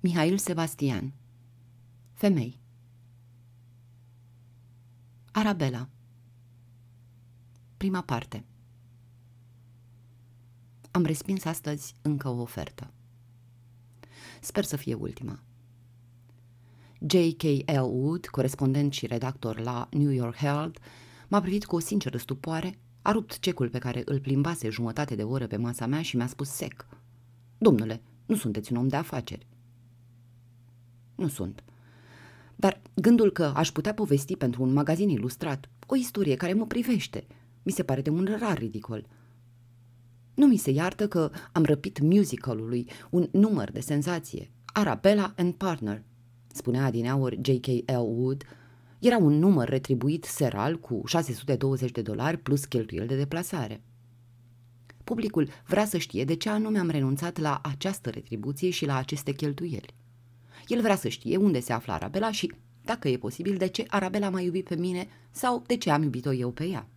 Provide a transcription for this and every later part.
Mihail Sebastian Femei Arabela Prima parte Am respins astăzi încă o ofertă. Sper să fie ultima. J.K. Elwood, corespondent și redactor la New York Herald, m-a privit cu o sinceră stupoare, a rupt cecul pe care îl plimbase jumătate de oră pe masa mea și mi-a spus sec. Domnule, nu sunteți un om de afaceri. Nu sunt. Dar gândul că aș putea povesti pentru un magazin ilustrat o istorie care mă privește mi se pare de un rar ridicol. Nu mi se iartă că am răpit musicalului un număr de senzație, Arabella and Partner, spunea adineaori J.K. L. Wood, era un număr retribuit seral cu 620 de dolari plus cheltuieli de deplasare. Publicul vrea să știe de ce anume am renunțat la această retribuție și la aceste cheltuieli. El vrea să știe unde se află Arabela și, dacă e posibil, de ce Arabela m-a iubit pe mine sau de ce am iubit-o eu pe ea.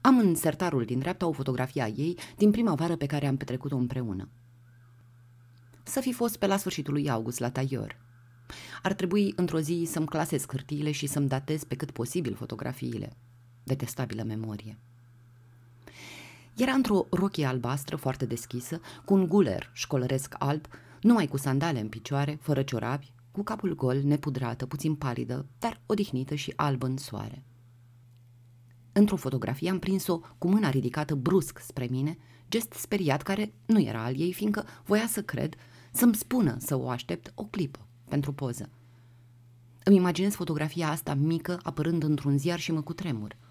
Am în sertarul din dreapta o fotografie a ei din prima vară pe care am petrecut-o împreună. Să fi fost pe la sfârșitul lui august la Taior. Ar trebui într-o zi să-mi clasez hârtiile și să-mi datez pe cât posibil fotografiile. Detestabilă memorie. Era într-o rochie albastră foarte deschisă, cu un guler școlăresc alb, numai cu sandale în picioare, fără ciorapi, cu capul gol, nepudrată, puțin palidă, dar odihnită și albă în soare. Într-o fotografie am prins-o cu mâna ridicată brusc spre mine, gest speriat care nu era al ei, fiindcă voia să cred, să-mi spună să o aștept o clipă pentru poză. Îmi imaginez fotografia asta mică apărând într-un ziar și mă cutremur –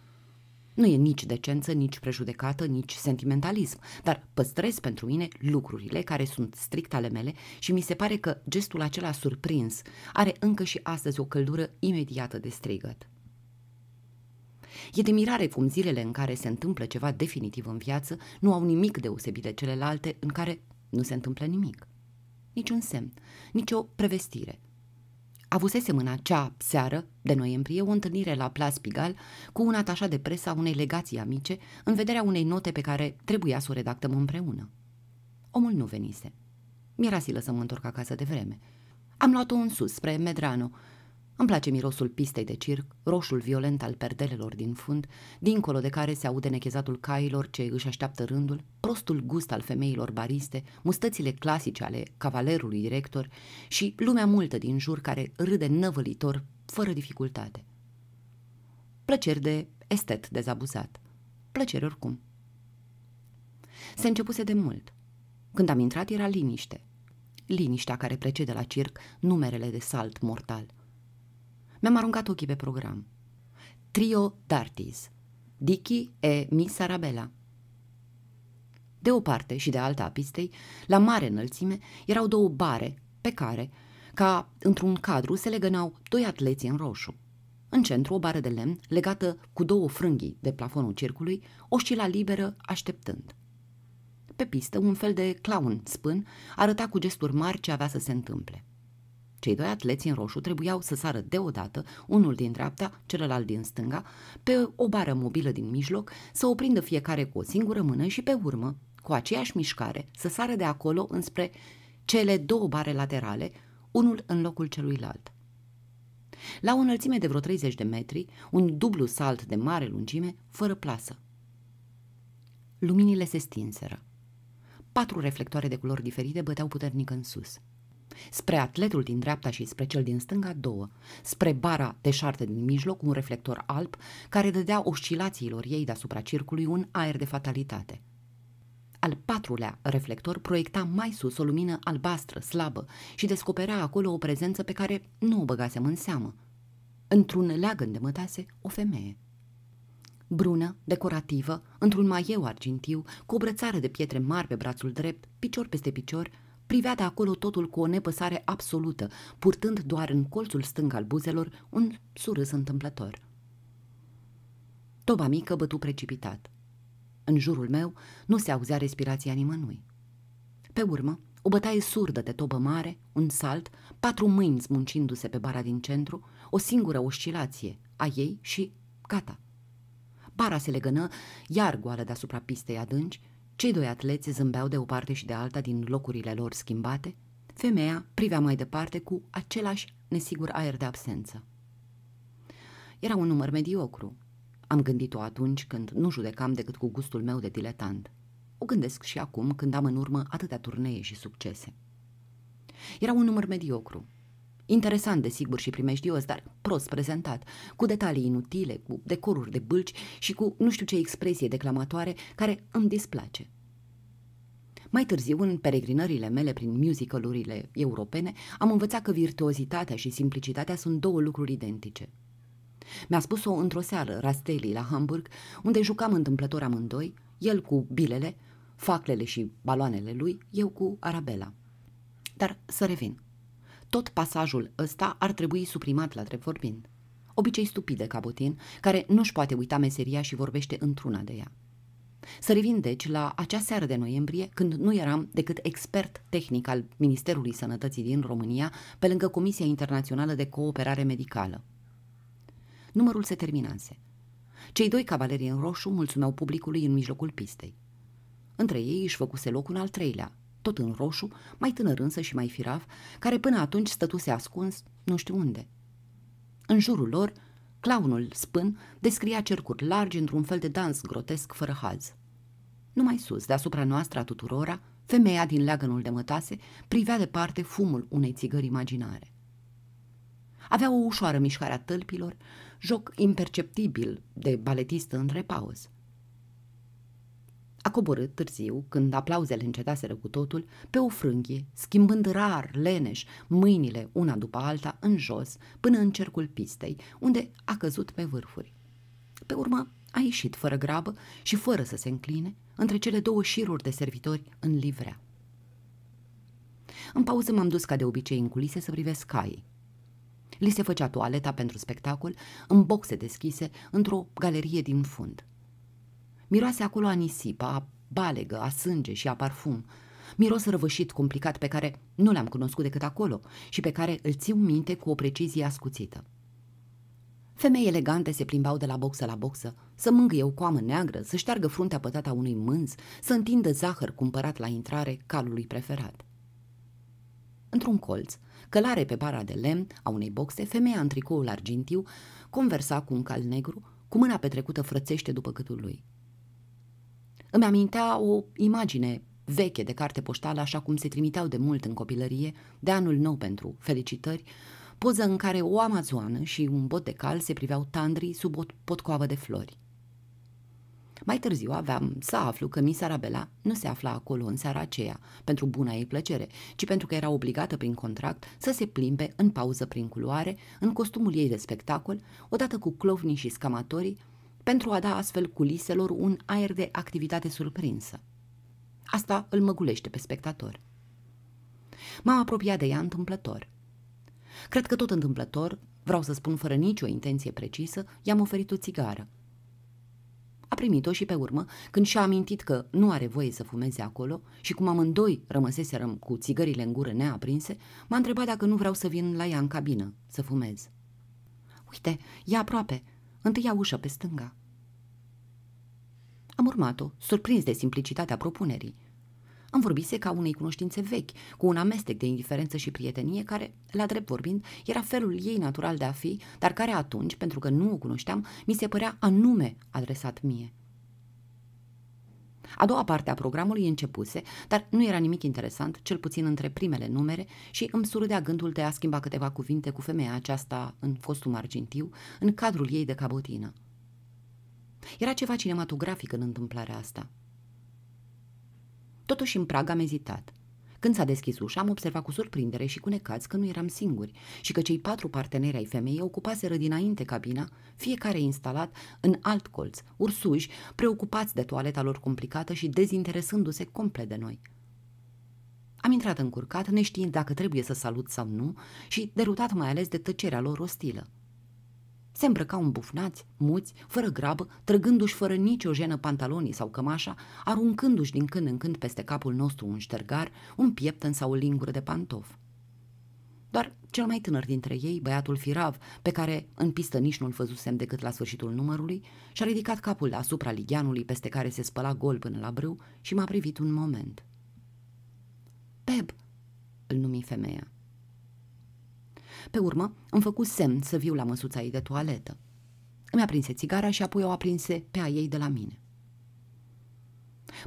nu e nici decență, nici prejudecată, nici sentimentalism, dar păstrez pentru mine lucrurile care sunt strict ale mele și mi se pare că gestul acela surprins are încă și astăzi o căldură imediată de strigăt. E de mirare cum zilele în care se întâmplă ceva definitiv în viață nu au nimic deosebit de celelalte în care nu se întâmplă nimic. Niciun semn, nicio prevestire, Avusesem în acea seară de noiembrie o întâlnire la Plas Pigal cu un atașa de a unei legații amice în vederea unei note pe care trebuia să o redactăm împreună. Omul nu venise. Mi-era silă să mă întorc acasă de vreme. Am luat-o în sus, spre Medrano, îmi place mirosul pistei de circ, roșul violent al perdelelor din fund, dincolo de care se aude nechezatul cailor ce își așteaptă rândul, prostul gust al femeilor bariste, mustățile clasice ale cavalerului director și lumea multă din jur care râde năvălitor, fără dificultate. Plăceri de estet dezabuzat. Plăceri oricum. Se începuse de mult. Când am intrat era liniște. Liniștea care precede la circ numerele de salt mortal. Mi-am aruncat ochii pe program. Trio Dartis. Dicky e Miss Arabella. De o parte și de alta a pistei, la mare înălțime, erau două bare pe care, ca într-un cadru, se legănau doi atleți în roșu. În centru, o bară de lemn, legată cu două frânghii de plafonul circului, oscila liberă, așteptând. Pe pistă, un fel de clown spân arăta cu gesturi mari ce avea să se întâmple. Cei doi atleți în roșu trebuiau să sară deodată, unul din dreapta, celălalt din stânga, pe o bară mobilă din mijloc, să o prindă fiecare cu o singură mână și pe urmă, cu aceeași mișcare, să sară de acolo înspre cele două bare laterale, unul în locul celuilalt. La o înălțime de vreo 30 de metri, un dublu salt de mare lungime, fără plasă. Luminile se stinseră. Patru reflectoare de culori diferite băteau puternic în sus – Spre atletul din dreapta și spre cel din stânga două, spre bara deșartă din mijloc un reflector alb care dădea oscilațiilor ei deasupra circului un aer de fatalitate. Al patrulea reflector proiecta mai sus o lumină albastră, slabă și descoperea acolo o prezență pe care nu o băgasem în seamă. Într-un leagăn de mătase, o femeie. Brună, decorativă, într-un maieu argintiu, cu o brățară de pietre mari pe brațul drept, picior peste picior, privea de acolo totul cu o nepăsare absolută, purtând doar în colțul stâng al buzelor un surâs întâmplător. Toba mică bătu precipitat. În jurul meu nu se auzea respirația nimănui. Pe urmă, o bătaie surdă de tobă mare, un salt, patru mâini smuncindu se pe bara din centru, o singură oscilație a ei și gata. Bara se legănă, iar goală deasupra pistei adânci, cei doi atleți zâmbeau de o parte și de alta din locurile lor schimbate, femeia privea mai departe cu același nesigur aer de absență. Era un număr mediocru. Am gândit-o atunci când nu judecam decât cu gustul meu de diletant. O gândesc și acum când am în urmă atâtea turnee și succese. Era un număr mediocru, Interesant, desigur, și primejdios, dar prost prezentat, cu detalii inutile, cu decoruri de bâlci și cu nu știu ce expresie declamatoare care îmi displace. Mai târziu, în peregrinările mele prin musicalurile europene, am învățat că virtuozitatea și simplicitatea sunt două lucruri identice. Mi-a spus-o într-o seară, Rastelli, la Hamburg, unde jucam întâmplător amândoi, el cu bilele, faclele și baloanele lui, eu cu Arabela. Dar să revin. Tot pasajul ăsta ar trebui suprimat la drept vorbind. Obicei stupid de cabotin, care nu-și poate uita meseria și vorbește într-una de ea. Să revin deci la acea seară de noiembrie, când nu eram decât expert tehnic al Ministerului Sănătății din România, pe lângă Comisia Internațională de Cooperare Medicală. Numărul se terminase. Cei doi cavaleri în roșu mulțumeau publicului în mijlocul pistei. Între ei își făcuse loc un al treilea, tot în roșu, mai tânăr însă și mai firav, care până atunci stătuse ascuns nu știu unde. În jurul lor, claunul spân descria cercuri largi într-un fel de dans grotesc fără haz. Numai sus, deasupra noastră a tuturora, femeia din leagănul de mătase privea departe fumul unei țigări imaginare. Avea o ușoară mișcare a tălpilor, joc imperceptibil de baletistă în repauză. A coborât târziu, când aplauzele încetaseră cu totul, pe o frânghie, schimbând rar, leneș, mâinile una după alta în jos, până în cercul pistei, unde a căzut pe vârfuri. Pe urmă, a ieșit fără grabă și fără să se încline între cele două șiruri de servitori în livrea. În pauză m-am dus ca de obicei în culise să privesc caii. Li se făcea toaleta pentru spectacol în boxe deschise într-o galerie din fund – Miroase acolo a nisip, a balegă, a sânge și a parfum. Miros răvășit, complicat, pe care nu l-am cunoscut decât acolo și pe care îl țiu minte cu o precizie ascuțită. Femei elegante se plimbau de la boxă la boxă, să mângâie o coamă neagră, să șteargă fruntea pătata unui mânz, să întindă zahăr cumpărat la intrare calului preferat. Într-un colț, călare pe bara de lemn a unei boxe, femeia în tricoul argintiu conversa cu un cal negru, cu mâna petrecută frățește după gâtul lui. Îmi amintea o imagine veche de carte poștală, așa cum se trimiteau de mult în copilărie, de anul nou pentru felicitări, poză în care o amazoană și un bot de cal se priveau tandrii sub o potcoavă de flori. Mai târziu aveam să aflu că Miss Arabella nu se afla acolo în seara aceea pentru buna ei plăcere, ci pentru că era obligată prin contract să se plimbe în pauză prin culoare, în costumul ei de spectacol, odată cu clovnii și scamatorii, pentru a da astfel culiselor un aer de activitate surprinsă. Asta îl măgulește pe spectator. M-am apropiat de ea întâmplător. Cred că tot întâmplător, vreau să spun fără nicio intenție precisă, i-am oferit o țigară. A primit-o și pe urmă, când și-a amintit că nu are voie să fumeze acolo și cum amândoi rămăseserăm cu țigările în gură neaprinse, m-a întrebat dacă nu vreau să vin la ea în cabină, să fumez. Uite, e aproape, întâia ușă pe stânga. Am urmat-o, surprins de simplicitatea propunerii. Am vorbise ca unei cunoștințe vechi, cu un amestec de indiferență și prietenie care, la drept vorbind, era felul ei natural de a fi, dar care atunci, pentru că nu o cunoșteam, mi se părea anume adresat mie. A doua parte a programului începuse, dar nu era nimic interesant, cel puțin între primele numere, și îmi surdea gândul de a schimba câteva cuvinte cu femeia aceasta în costum argintiu, în cadrul ei de cabotină. Era ceva cinematografic în întâmplarea asta. Totuși în Praga am ezitat. Când s-a deschis ușa, am observat cu surprindere și cu necați că nu eram singuri și că cei patru parteneri ai femeii ocupaseră dinainte cabina, fiecare instalat în alt colț, ursuși, preocupați de toaleta lor complicată și dezinteresându-se complet de noi. Am intrat încurcat, neștiind dacă trebuie să salut sau nu și derutat mai ales de tăcerea lor ostilă. Se îmbrăcau îmbufnați, muți, fără grabă, trăgându-și fără nicio jenă pantalonii sau cămașa, aruncându-și din când în când peste capul nostru un ștergar, un pieptăn sau o lingură de pantof. Doar cel mai tânăr dintre ei, băiatul firav, pe care în pistă nici nu-l văzusem decât la sfârșitul numărului, și-a ridicat capul deasupra ligianului peste care se spăla gol până la brâu și m-a privit un moment. Peb, îl numi femeia. Pe urmă, am făcut semn să viu la măsuța ei de toaletă. Îmi aprinse țigara și apoi o aprinse pe a ei de la mine.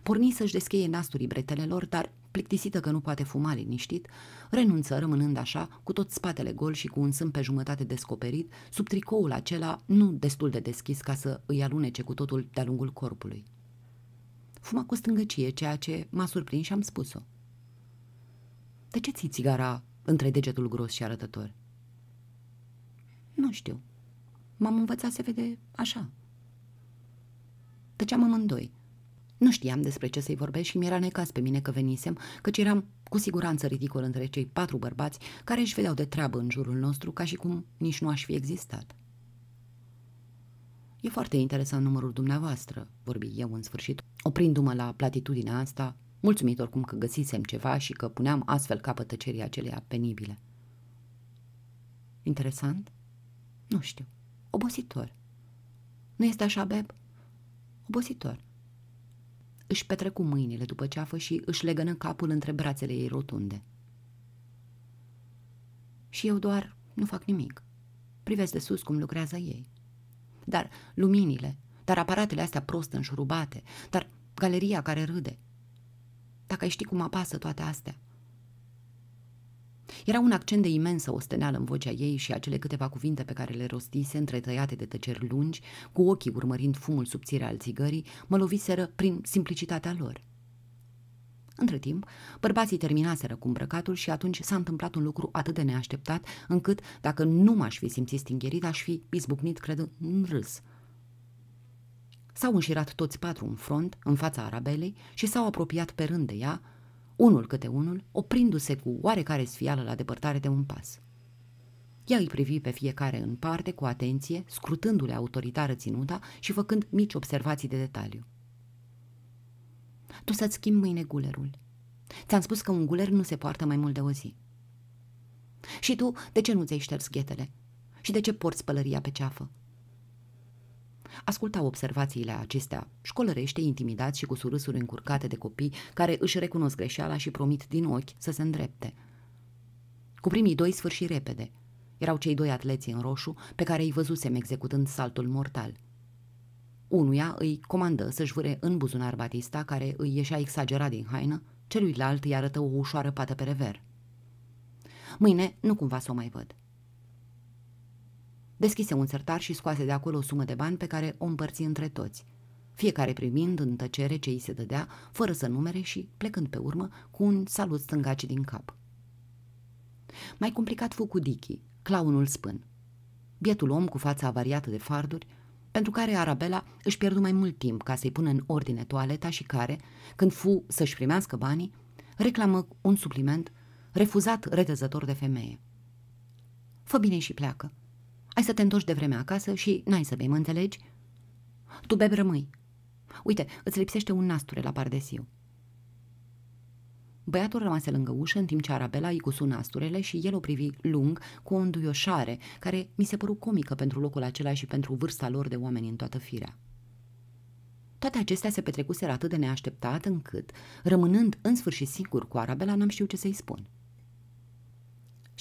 Porni să-și descheie nasturii bretelelor, dar, plictisită că nu poate fuma liniștit, renunță rămânând așa, cu tot spatele gol și cu un sân pe jumătate descoperit, sub tricoul acela nu destul de deschis ca să îi alunece cu totul de-a lungul corpului. Fuma cu stângăcie, ceea ce m-a surprins și am spus-o. De ce ții țigara între degetul gros și arătător? Nu știu. M-am învățat să vede așa. Tăceam amândoi. Nu știam despre ce să-i vorbesc și mi-era necas pe mine că venisem, căci eram cu siguranță ridicol între cei patru bărbați care își vedeau de treabă în jurul nostru ca și cum nici nu aș fi existat. E foarte interesant numărul dumneavoastră, vorbi eu în sfârșit, oprindu-mă la platitudinea asta, mulțumit oricum că găsisem ceva și că puneam astfel capăt tăcerii aceleia penibile. Interesant? Nu știu. Obositor. Nu este așa, Beb? Obositor. Își petrecu mâinile după ceafă și își legănă capul între brațele ei rotunde. Și eu doar nu fac nimic. Privesc de sus cum lucrează ei. Dar luminile, dar aparatele astea prost înșurubate, dar galeria care râde. Dacă ai ști cum apasă toate astea, era un accent de imensă osteneală în vocea ei și acele câteva cuvinte pe care le rostise, întretăiate de tăceri lungi, cu ochii urmărind fumul subțire al țigării, mă loviseră prin simplicitatea lor. Între timp, bărbații terminaseră cu îmbrăcatul și atunci s-a întâmplat un lucru atât de neașteptat, încât, dacă nu m-aș fi simțit stingherit, aș fi izbucnit, cred, în râs. S-au înșirat toți patru în front, în fața arabelei, și s-au apropiat pe rând de ea, unul câte unul, oprindu-se cu oarecare sfială la depărtare de un pas. Ea îi privi pe fiecare în parte cu atenție, scrutându-le autoritară ținuta și făcând mici observații de detaliu. Tu să-ți schimbi mâine gulerul. Ți-am spus că un guler nu se poartă mai mult de o zi. Și tu, de ce nu ți-ai șters ghetele? Și de ce porți pălăria pe ceafă? Ascultau observațiile acestea, școlărește, intimidați și cu surâsuri încurcate de copii care își recunosc greșeala și promit din ochi să se îndrepte. Cu primii doi sfârși repede. Erau cei doi atleți în roșu pe care îi văzusem executând saltul mortal – Unuia îi comandă să-și vâre în buzunar Batista, care îi ieșea exagerat din haină, celuilalt îi arătă o ușoară pată pe rever. Mâine nu cumva să o mai văd. Deschise un sertar și scoase de acolo o sumă de bani pe care o împărți între toți, fiecare primind în tăcere ce îi se dădea, fără să numere și plecând pe urmă cu un salut stângaci din cap. Mai complicat fu cu Dichi, claunul spân. Bietul om cu fața avariată de farduri, pentru care Arabela își pierdu mai mult timp ca să-i pună în ordine toaleta și care, când fu să-și primească banii, reclamă un supliment refuzat retezător de femeie. Fă bine și pleacă, ai să te întorci de vreme acasă și n-ai să bei, mă înțelegi? Tu, bebi rămâi. Uite, îți lipsește un nasture la pardesiu. Băiatul rămase lângă ușă în timp ce Arabela îi cusu nasturele și el o privi lung cu o înduioșare care mi se păru comică pentru locul acela și pentru vârsta lor de oameni în toată firea. Toate acestea se petrecuseră atât de neașteptat încât, rămânând în sfârșit singur cu Arabela, n-am știut ce să-i spun.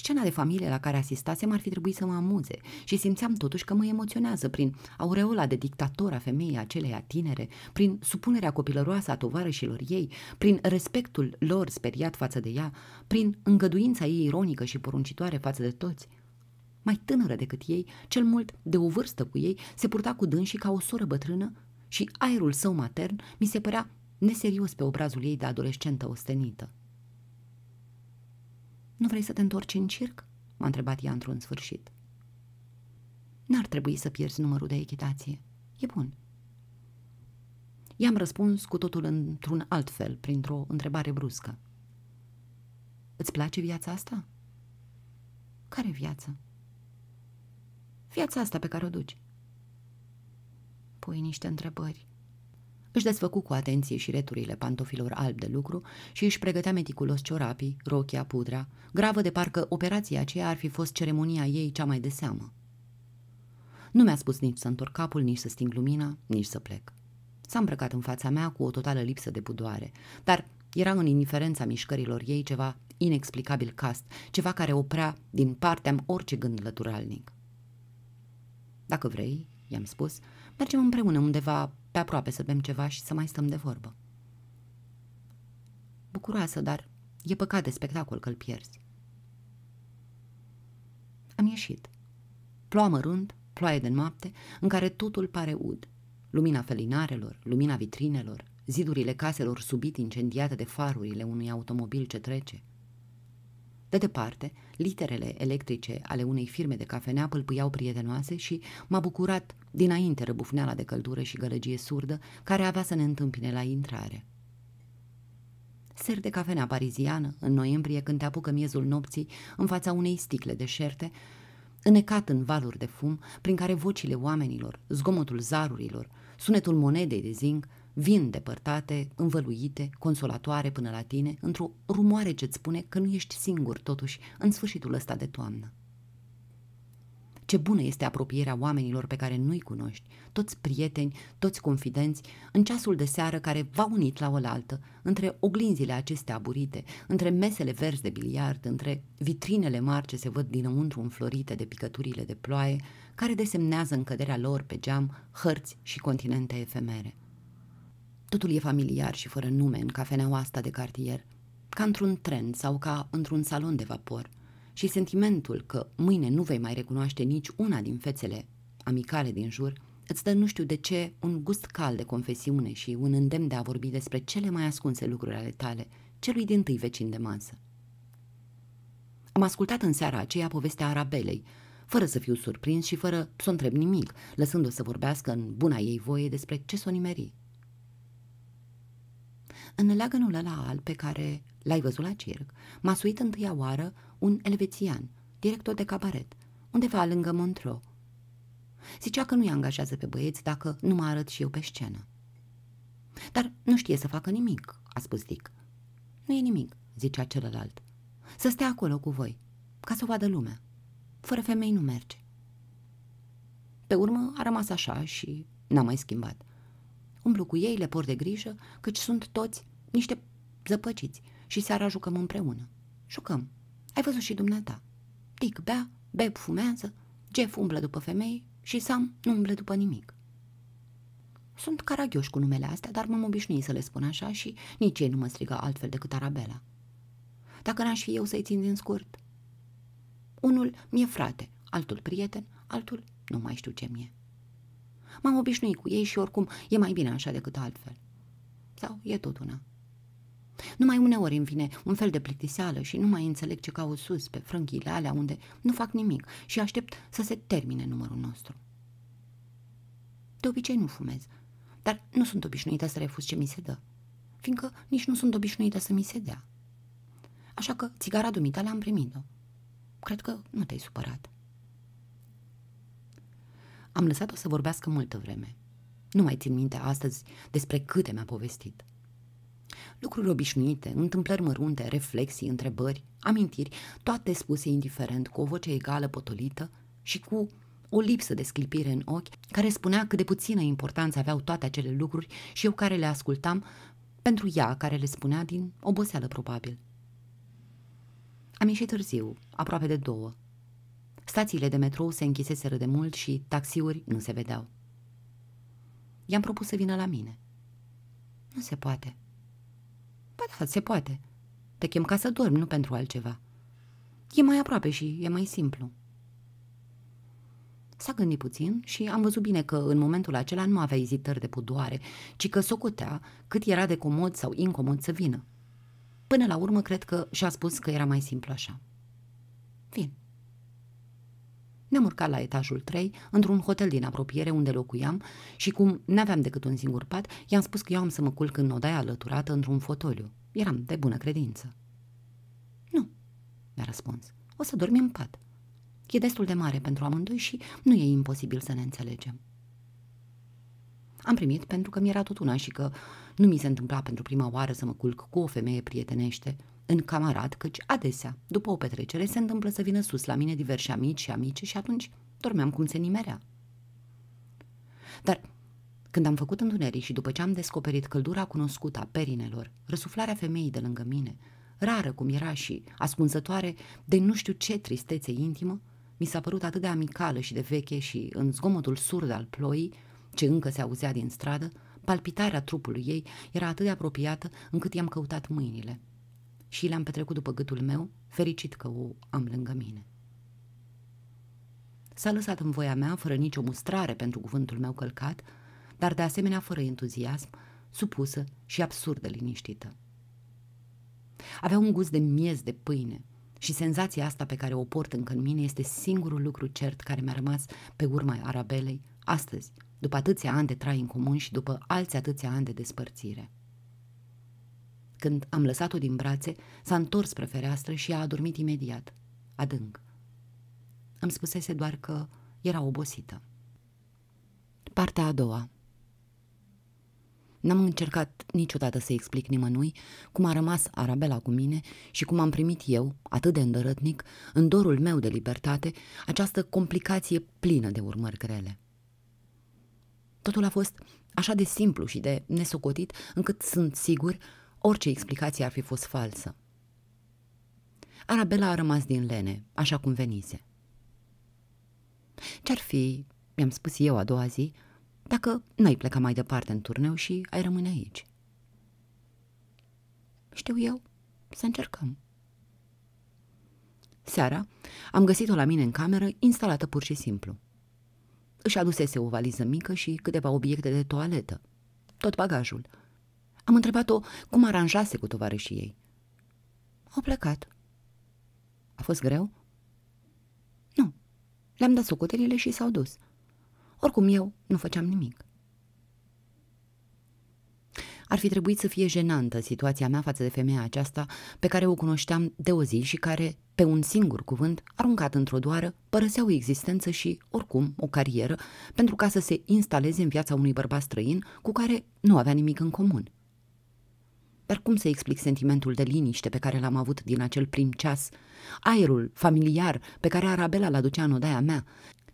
Scena de familie la care asistasem ar fi trebuit să mă amuze și simțeam totuși că mă emoționează prin aureola de dictator a femeii aceleia tinere, prin supunerea copilăroasă a tovarășilor ei, prin respectul lor speriat față de ea, prin îngăduința ei ironică și poruncitoare față de toți. Mai tânără decât ei, cel mult de o vârstă cu ei, se purta cu dânsii ca o soră bătrână și aerul său matern mi se părea neserios pe obrazul ei de adolescentă ostenită. Nu vrei să te întorci în circ?" m-a întrebat ea într-un sfârșit. N-ar trebui să pierzi numărul de echitație. E bun." I-am răspuns cu totul într-un alt fel, printr-o întrebare bruscă. Îți place viața asta?" Care viață?" Viața asta pe care o duci." Pui niște întrebări. Își desfăcu cu atenție și returile pantofilor alb de lucru și își pregătea meticulos ciorapii, rochia, pudra, gravă de parcă operația aceea ar fi fost ceremonia ei cea mai de seamă. Nu mi-a spus nici să întorc capul, nici să sting lumina, nici să plec. S-a îmbrăcat în fața mea cu o totală lipsă de pudoare, dar era în indiferența mișcărilor ei ceva inexplicabil cast, ceva care oprea din partea orice gând lăturalnic. Dacă vrei, i-am spus, mergem împreună undeva pe aproape să bem ceva și să mai stăm de vorbă. Bucuroasă, dar e păcat de spectacol că-l pierzi. Am ieșit. Ploa mărunt, ploaie de noapte, în care totul pare ud. Lumina felinarelor, lumina vitrinelor, zidurile caselor subit incendiate de farurile unui automobil ce trece – de departe, literele electrice ale unei firme de cafenea pâlpâiau prietenoase și m-a bucurat dinainte răbufneala de căldură și gălăgie surdă care avea să ne întâmpine la intrare. Ser de cafenea pariziană, în noiembrie, când te apucă miezul nopții, în fața unei sticle deșerte, înecat în valuri de fum, prin care vocile oamenilor, zgomotul zarurilor, sunetul monedei de zinc, vin depărtate, învăluite, consolatoare până la tine, într-o rumoare ce-ți spune că nu ești singur, totuși, în sfârșitul ăsta de toamnă. Ce bună este apropierea oamenilor pe care nu-i cunoști, toți prieteni, toți confidenți, în ceasul de seară care va unit la oaltă, între oglinzile acestea aburite, între mesele verzi de biliard, între vitrinele mari ce se văd dinăuntru înflorite de picăturile de ploaie, care desemnează în căderea lor pe geam hărți și continente efemere. Totul e familiar și fără nume în cafeneaua asta de cartier, ca într-un tren sau ca într-un salon de vapor. Și sentimentul că mâine nu vei mai recunoaște nici una din fețele amicale din jur, îți dă nu știu de ce un gust cald de confesiune și un îndemn de a vorbi despre cele mai ascunse lucruri ale tale, celui din tâi vecin de masă. Am ascultat în seara aceea povestea Arabelei, fără să fiu surprins și fără să o întreb nimic, lăsându-o să vorbească în buna ei voie despre ce s-o nimerit. În leagănul ăla al pe care l-ai văzut la circ, m-a suit întâia oară un elvețian, director de cabaret, undeva lângă Montreux. Zicea că nu-i angajează pe băieți dacă nu mă arăt și eu pe scenă. Dar nu știe să facă nimic, a spus Dick. Nu e nimic, zicea celălalt. Să stea acolo cu voi, ca să o vadă lumea. Fără femei nu merge. Pe urmă a rămas așa și n-a mai schimbat. Umblu cu ei, le por de grijă, căci sunt toți niște zăpăciți și seara jucăm împreună. Jucăm. Ai văzut și dumneata. Tic bea, Beb fumează, Jeff umblă după femei și Sam nu umblă după nimic. Sunt caragioși cu numele astea, dar m-am obișnuit să le spun așa și nici ei nu mă strigă altfel decât Arabela. Dacă n-aș fi eu să-i țin din scurt. Unul mi-e frate, altul prieten, altul nu mai știu ce mi-e m-am obișnuit cu ei și oricum e mai bine așa decât altfel. Sau e tot una. Numai uneori îmi vine un fel de plictiseală și nu mai înțeleg ce caut sus pe frânghiile alea unde nu fac nimic și aștept să se termine numărul nostru. De obicei nu fumez, dar nu sunt obișnuită să refuz ce mi se dă, fiindcă nici nu sunt obișnuită să mi se dea. Așa că țigara dumitale am primit-o. Cred că nu te-ai supărat. Am lăsat-o să vorbească multă vreme. Nu mai țin minte astăzi despre câte mi-a povestit. Lucruri obișnuite, întâmplări mărunte, reflexii, întrebări, amintiri, toate spuse indiferent, cu o voce egală, potolită și cu o lipsă de sclipire în ochi, care spunea cât de puțină importanță aveau toate acele lucruri și eu care le ascultam, pentru ea care le spunea din oboseală probabil. Am ieșit târziu, aproape de două, Stațiile de metrou se închiseseră de mult și taxiuri nu se vedeau. I-am propus să vină la mine. Nu se poate. Ba da, se poate. Te chem ca să dormi, nu pentru altceva. E mai aproape și e mai simplu. S-a gândit puțin și am văzut bine că în momentul acela nu avea ezitări de pudoare, ci că socotea cât era de comod sau incomod să vină. Până la urmă, cred că și-a spus că era mai simplu așa. Vin. Ne-am urcat la etajul 3, într-un hotel din apropiere unde locuiam și cum n-aveam decât un singur pat, i-am spus că eu am să mă culc în odaia alăturată într-un fotoliu. Eram de bună credință. Nu, mi-a răspuns. O să dormim în pat. E destul de mare pentru amândoi și nu e imposibil să ne înțelegem. Am primit pentru că mi-era tot una și că nu mi se întâmpla pentru prima oară să mă culc cu o femeie prietenește, în camarat, căci adesea, după o petrecere, se întâmplă să vină sus la mine diversi amici și amice și atunci dormeam cum se nimerea. Dar când am făcut întuneric și după ce am descoperit căldura cunoscută a perinelor, răsuflarea femeii de lângă mine, rară cum era și ascunzătoare de nu știu ce tristețe intimă, mi s-a părut atât de amicală și de veche și, în zgomotul surd al ploii, ce încă se auzea din stradă, palpitarea trupului ei era atât de apropiată încât i-am căutat mâinile – și le-am petrecut după gâtul meu, fericit că o am lângă mine. S-a lăsat în voia mea, fără nicio mustrare pentru cuvântul meu călcat, dar de asemenea fără entuziasm, supusă și absurdă liniștită. Avea un gust de miez de pâine și senzația asta pe care o port încă în mine este singurul lucru cert care mi-a rămas pe urma Arabelei astăzi, după atâția ani de trai în comun și după alți atâția ani de despărțire. Când am lăsat-o din brațe, s-a întors spre fereastră și a adormit imediat, adânc. Îmi spusese doar că era obosită. Partea a doua N-am încercat niciodată să explic nimănui cum a rămas Arabela cu mine și cum am primit eu, atât de îndărătnic, în dorul meu de libertate, această complicație plină de urmări grele. Totul a fost așa de simplu și de nesocotit, încât sunt sigur Orice explicație ar fi fost falsă. Arabela a rămas din lene, așa cum venise. Ce-ar fi, mi-am spus eu a doua zi, dacă n-ai pleca mai departe în turneu și ai rămâne aici? Știu eu, să încercăm. Seara am găsit-o la mine în cameră, instalată pur și simplu. Își adusese o valiză mică și câteva obiecte de toaletă, tot bagajul – am întrebat-o cum aranjase cu tovarășii ei. Au plecat. A fost greu? Nu. Le-am dat socotelile și s-au dus. Oricum eu nu făceam nimic. Ar fi trebuit să fie jenantă situația mea față de femeia aceasta pe care o cunoșteam de o zi și care, pe un singur cuvânt, aruncat într-o doară, părăsea o existență și, oricum, o carieră pentru ca să se instaleze în viața unui bărbat străin cu care nu avea nimic în comun. Dar cum să explic sentimentul de liniște pe care l-am avut din acel prim ceas? Aerul familiar pe care Arabela l-aducea în odaia mea?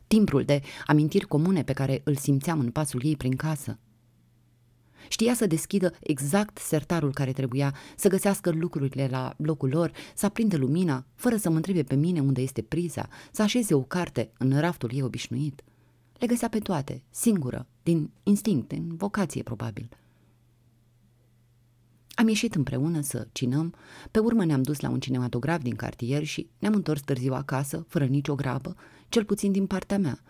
Timbrul de amintiri comune pe care îl simțeam în pasul ei prin casă? Știa să deschidă exact sertarul care trebuia, să găsească lucrurile la locul lor, să aprinde lumina, fără să mă întrebe pe mine unde este priza, să așeze o carte în raftul ei obișnuit. Le găsea pe toate, singură, din instinct, din vocație probabil – am ieșit împreună să cinăm, pe urmă ne-am dus la un cinematograf din cartier și ne-am întors târziu acasă, fără nicio grabă, cel puțin din partea mea.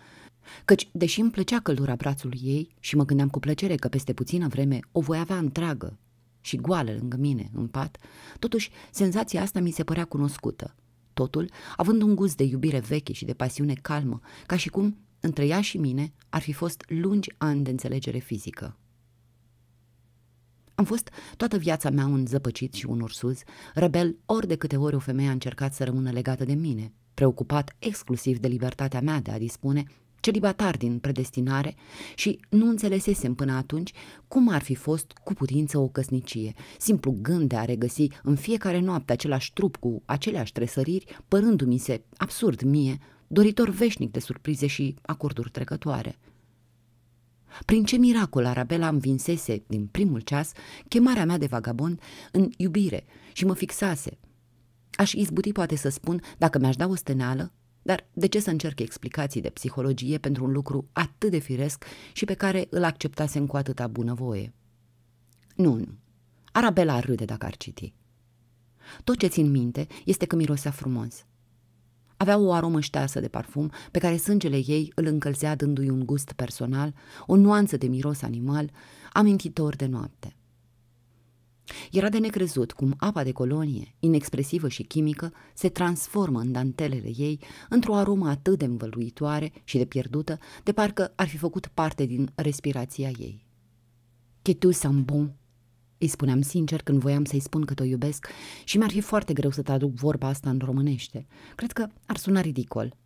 Căci, deși îmi plăcea căldura brațului ei și mă gândeam cu plăcere că peste puțină vreme o voi avea întreagă și goală lângă mine, în pat, totuși senzația asta mi se părea cunoscută. Totul având un gust de iubire veche și de pasiune calmă, ca și cum, între ea și mine, ar fi fost lungi ani de înțelegere fizică. Am fost toată viața mea un zăpăcit și un ursuz, rebel ori de câte ori o femeie a încercat să rămână legată de mine, preocupat exclusiv de libertatea mea de a dispune, celibatar din predestinare și nu înțelesesem până atunci cum ar fi fost cu putință o căsnicie, simplu gând de a regăsi în fiecare noapte același trup cu aceleași tresăriri, părându-mi se absurd mie, doritor veșnic de surprize și acorduri trecătoare. Prin ce miracol Arabela îmi vinsese din primul ceas chemarea mea de vagabond în iubire și mă fixase. Aș izbuti poate să spun dacă mi-aș da o steneală, dar de ce să încerc explicații de psihologie pentru un lucru atât de firesc și pe care îl acceptasem cu atâta bunăvoie? Nu, nu. Arabela râde dacă ar citi. Tot ce țin minte este că mirosea frumos – avea o aromă șteasă de parfum pe care sângele ei îl încălzea dându-i un gust personal, o nuanță de miros animal, amintitor de noapte. Era de necrezut cum apa de colonie, inexpresivă și chimică, se transformă în dantelele ei într-o aromă atât de învăluitoare și de pierdută, de parcă ar fi făcut parte din respirația ei. Chetu Sambon îi spuneam sincer când voiam să-i spun că te iubesc și mi-ar fi foarte greu să traduc vorba asta în românește. Cred că ar suna ridicol.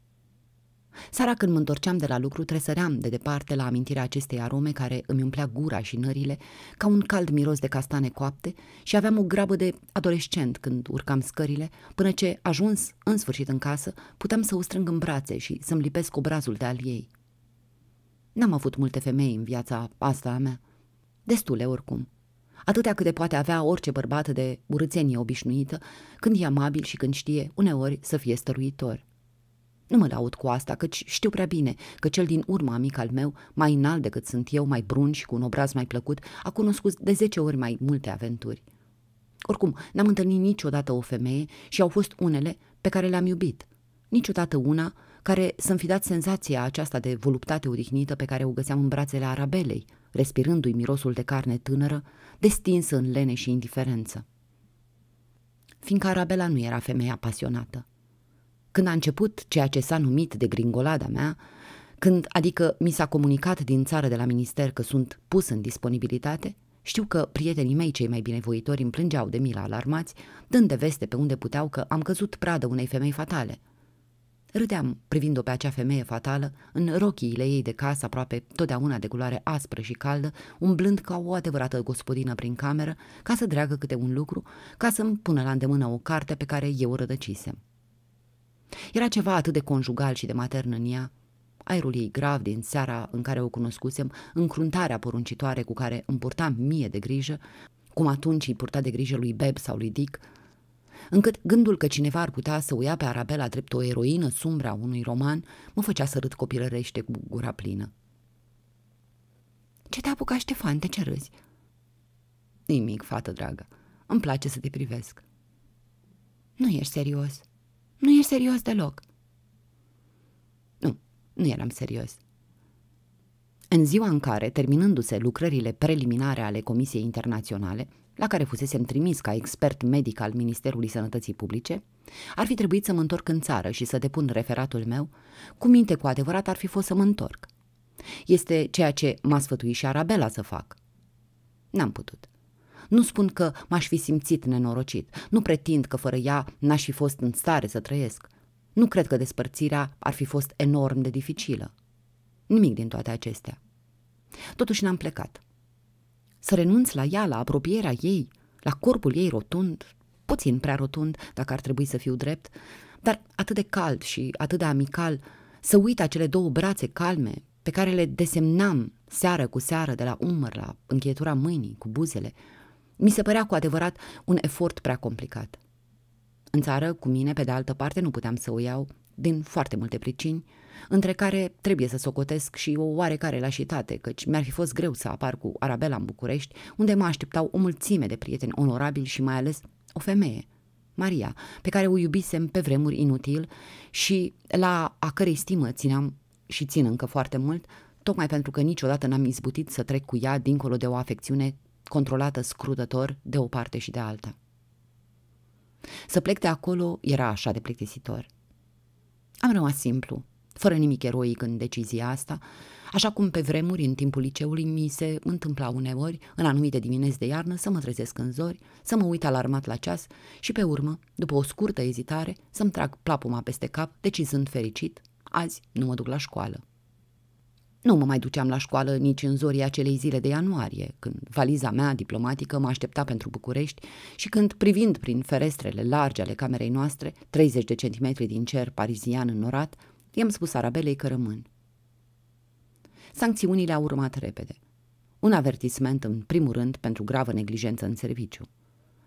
Sara când mă întorceam de la lucru tresăream de departe la amintirea acestei arome care îmi umplea gura și nările ca un cald miros de castane coapte și aveam o grabă de adolescent când urcam scările până ce, ajuns în sfârșit în casă, puteam să o strâng în brațe și să-mi lipesc obrazul de al ei. N-am avut multe femei în viața asta a mea, destule oricum atâtea câte poate avea orice bărbat de urâțenie obișnuită, când e amabil și când știe, uneori, să fie stăruitor. Nu mă laud cu asta, căci știu prea bine că cel din urmă amic al meu, mai înalt decât sunt eu, mai brun și cu un obraz mai plăcut, a cunoscut de zece ori mai multe aventuri. Oricum, n-am întâlnit niciodată o femeie și au fost unele pe care le-am iubit. Niciodată una care să-mi fi dat senzația aceasta de voluptate odihnită pe care o găseam în brațele Arabelei – respirându-i mirosul de carne tânără, destinsă în lene și indiferență. Fiindcă Arabela nu era femeia pasionată. Când a început ceea ce s-a numit de gringolada mea, când, adică, mi s-a comunicat din țară de la minister că sunt pus în disponibilitate, știu că prietenii mei cei mai binevoitori îmi plângeau de mila alarmați, dând de veste pe unde puteau că am căzut pradă unei femei fatale – Râdeam privind-o pe acea femeie fatală, în rochiile ei de casă aproape totdeauna de culoare aspră și caldă, umblând ca o adevărată gospodină prin cameră, ca să dreagă câte un lucru, ca să-mi pună la îndemână o carte pe care eu o rădăcisem. Era ceva atât de conjugal și de matern în ea, aerul ei grav din seara în care o cunoscusem, încruntarea poruncitoare cu care îmi purta mie de grijă, cum atunci îi purta de grijă lui Beb sau lui Dick, încât gândul că cineva ar putea să o ia pe Arabela drept o eroină sumbra unui roman mă făcea să râd copilărește cu gura plină. Ce te-a apucat, Ștefan? De ce râzi? Nimic, fată dragă. Îmi place să te privesc. Nu ești serios. Nu ești serios deloc. Nu, nu eram serios. În ziua în care, terminându-se lucrările preliminare ale Comisiei Internaționale, la care fusesem trimis ca expert medic al Ministerului Sănătății Publice, ar fi trebuit să mă întorc în țară și să depun referatul meu, cu minte cu adevărat ar fi fost să mă întorc. Este ceea ce m-a sfătuit și Arabela să fac. N-am putut. Nu spun că m-aș fi simțit nenorocit, nu pretind că fără ea n-aș fi fost în stare să trăiesc. Nu cred că despărțirea ar fi fost enorm de dificilă. Nimic din toate acestea. Totuși n-am plecat să renunți la ea, la apropierea ei, la corpul ei rotund, puțin prea rotund, dacă ar trebui să fiu drept, dar atât de cald și atât de amical, să uit acele două brațe calme pe care le desemnam seară cu seară de la umăr la închietura mâinii cu buzele, mi se părea cu adevărat un efort prea complicat. În țară, cu mine, pe de altă parte, nu puteam să o iau, din foarte multe pricini, între care trebuie să socotesc și o oarecare lașitate, căci mi-ar fi fost greu să apar cu Arabela în București, unde mă așteptau o mulțime de prieteni onorabili și mai ales o femeie, Maria, pe care o iubisem pe vremuri inutil și la a cărei stimă țineam și țin încă foarte mult, tocmai pentru că niciodată n-am izbutit să trec cu ea dincolo de o afecțiune controlată scrutător de o parte și de alta. Să plec de acolo era așa de plictisitor. Am rămas simplu, fără nimic eroic în decizia asta, așa cum pe vremuri, în timpul liceului, mi se întâmpla uneori, în anumite dimineți de iarnă, să mă trezesc în zori, să mă uit alarmat la ceas și, pe urmă, după o scurtă ezitare, să-mi trag plapuma peste cap, decizând fericit, azi nu mă duc la școală. Nu mă mai duceam la școală nici în zorii acelei zile de ianuarie, când valiza mea diplomatică mă aștepta pentru București și când, privind prin ferestrele largi ale camerei noastre, 30 de centimetri din cer parizian înnorat, I-am spus Arabelei că rămân. Sancțiunile au urmat repede. Un avertisment în primul rând pentru gravă neglijență în serviciu.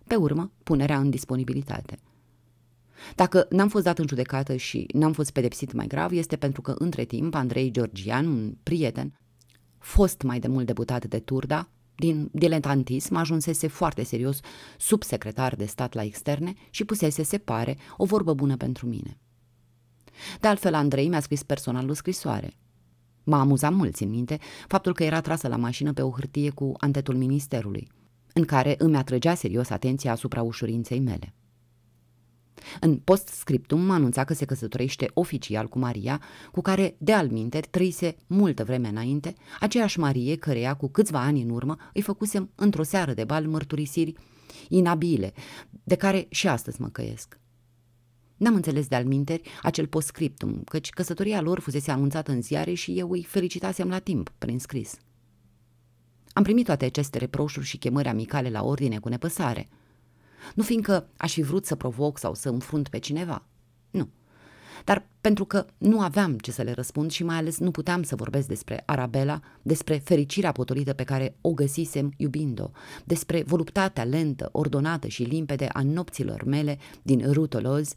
Pe urmă, punerea în disponibilitate. Dacă n-am fost dat în judecată și n-am fost pedepsit mai grav, este pentru că între timp Andrei Georgian, un prieten, fost mai de mult debutat de Turda, din diletantism ajunsese foarte serios subsecretar de stat la externe și pusese, se pare, o vorbă bună pentru mine. De altfel, Andrei mi-a scris personal o scrisoare. M-a amuzat mult, în minte, faptul că era trasă la mașină pe o hârtie cu antetul ministerului, în care îmi atrăgea serios atenția asupra ușurinței mele. În post-scriptum anunța că se căsătorește oficial cu Maria, cu care, de alminte, trăise multă vreme înainte, aceeași Marie căreia cu câțiva ani în urmă îi făcusem într-o seară de bal mărturisiri inabile, de care și astăzi mă căiesc. N-am înțeles de-al minteri acel postscriptum, căci căsătoria lor fusese anunțată în ziare și eu îi felicitasem la timp, prin scris. Am primit toate aceste reproșuri și chemări amicale la ordine cu nepăsare. Nu fiindcă aș fi vrut să provoc sau să înfrunt pe cineva. Nu. Dar pentru că nu aveam ce să le răspund și mai ales nu puteam să vorbesc despre Arabela, despre fericirea potolită pe care o găsisem iubind-o, despre voluptatea lentă, ordonată și limpede a nopților mele din Rutoloz,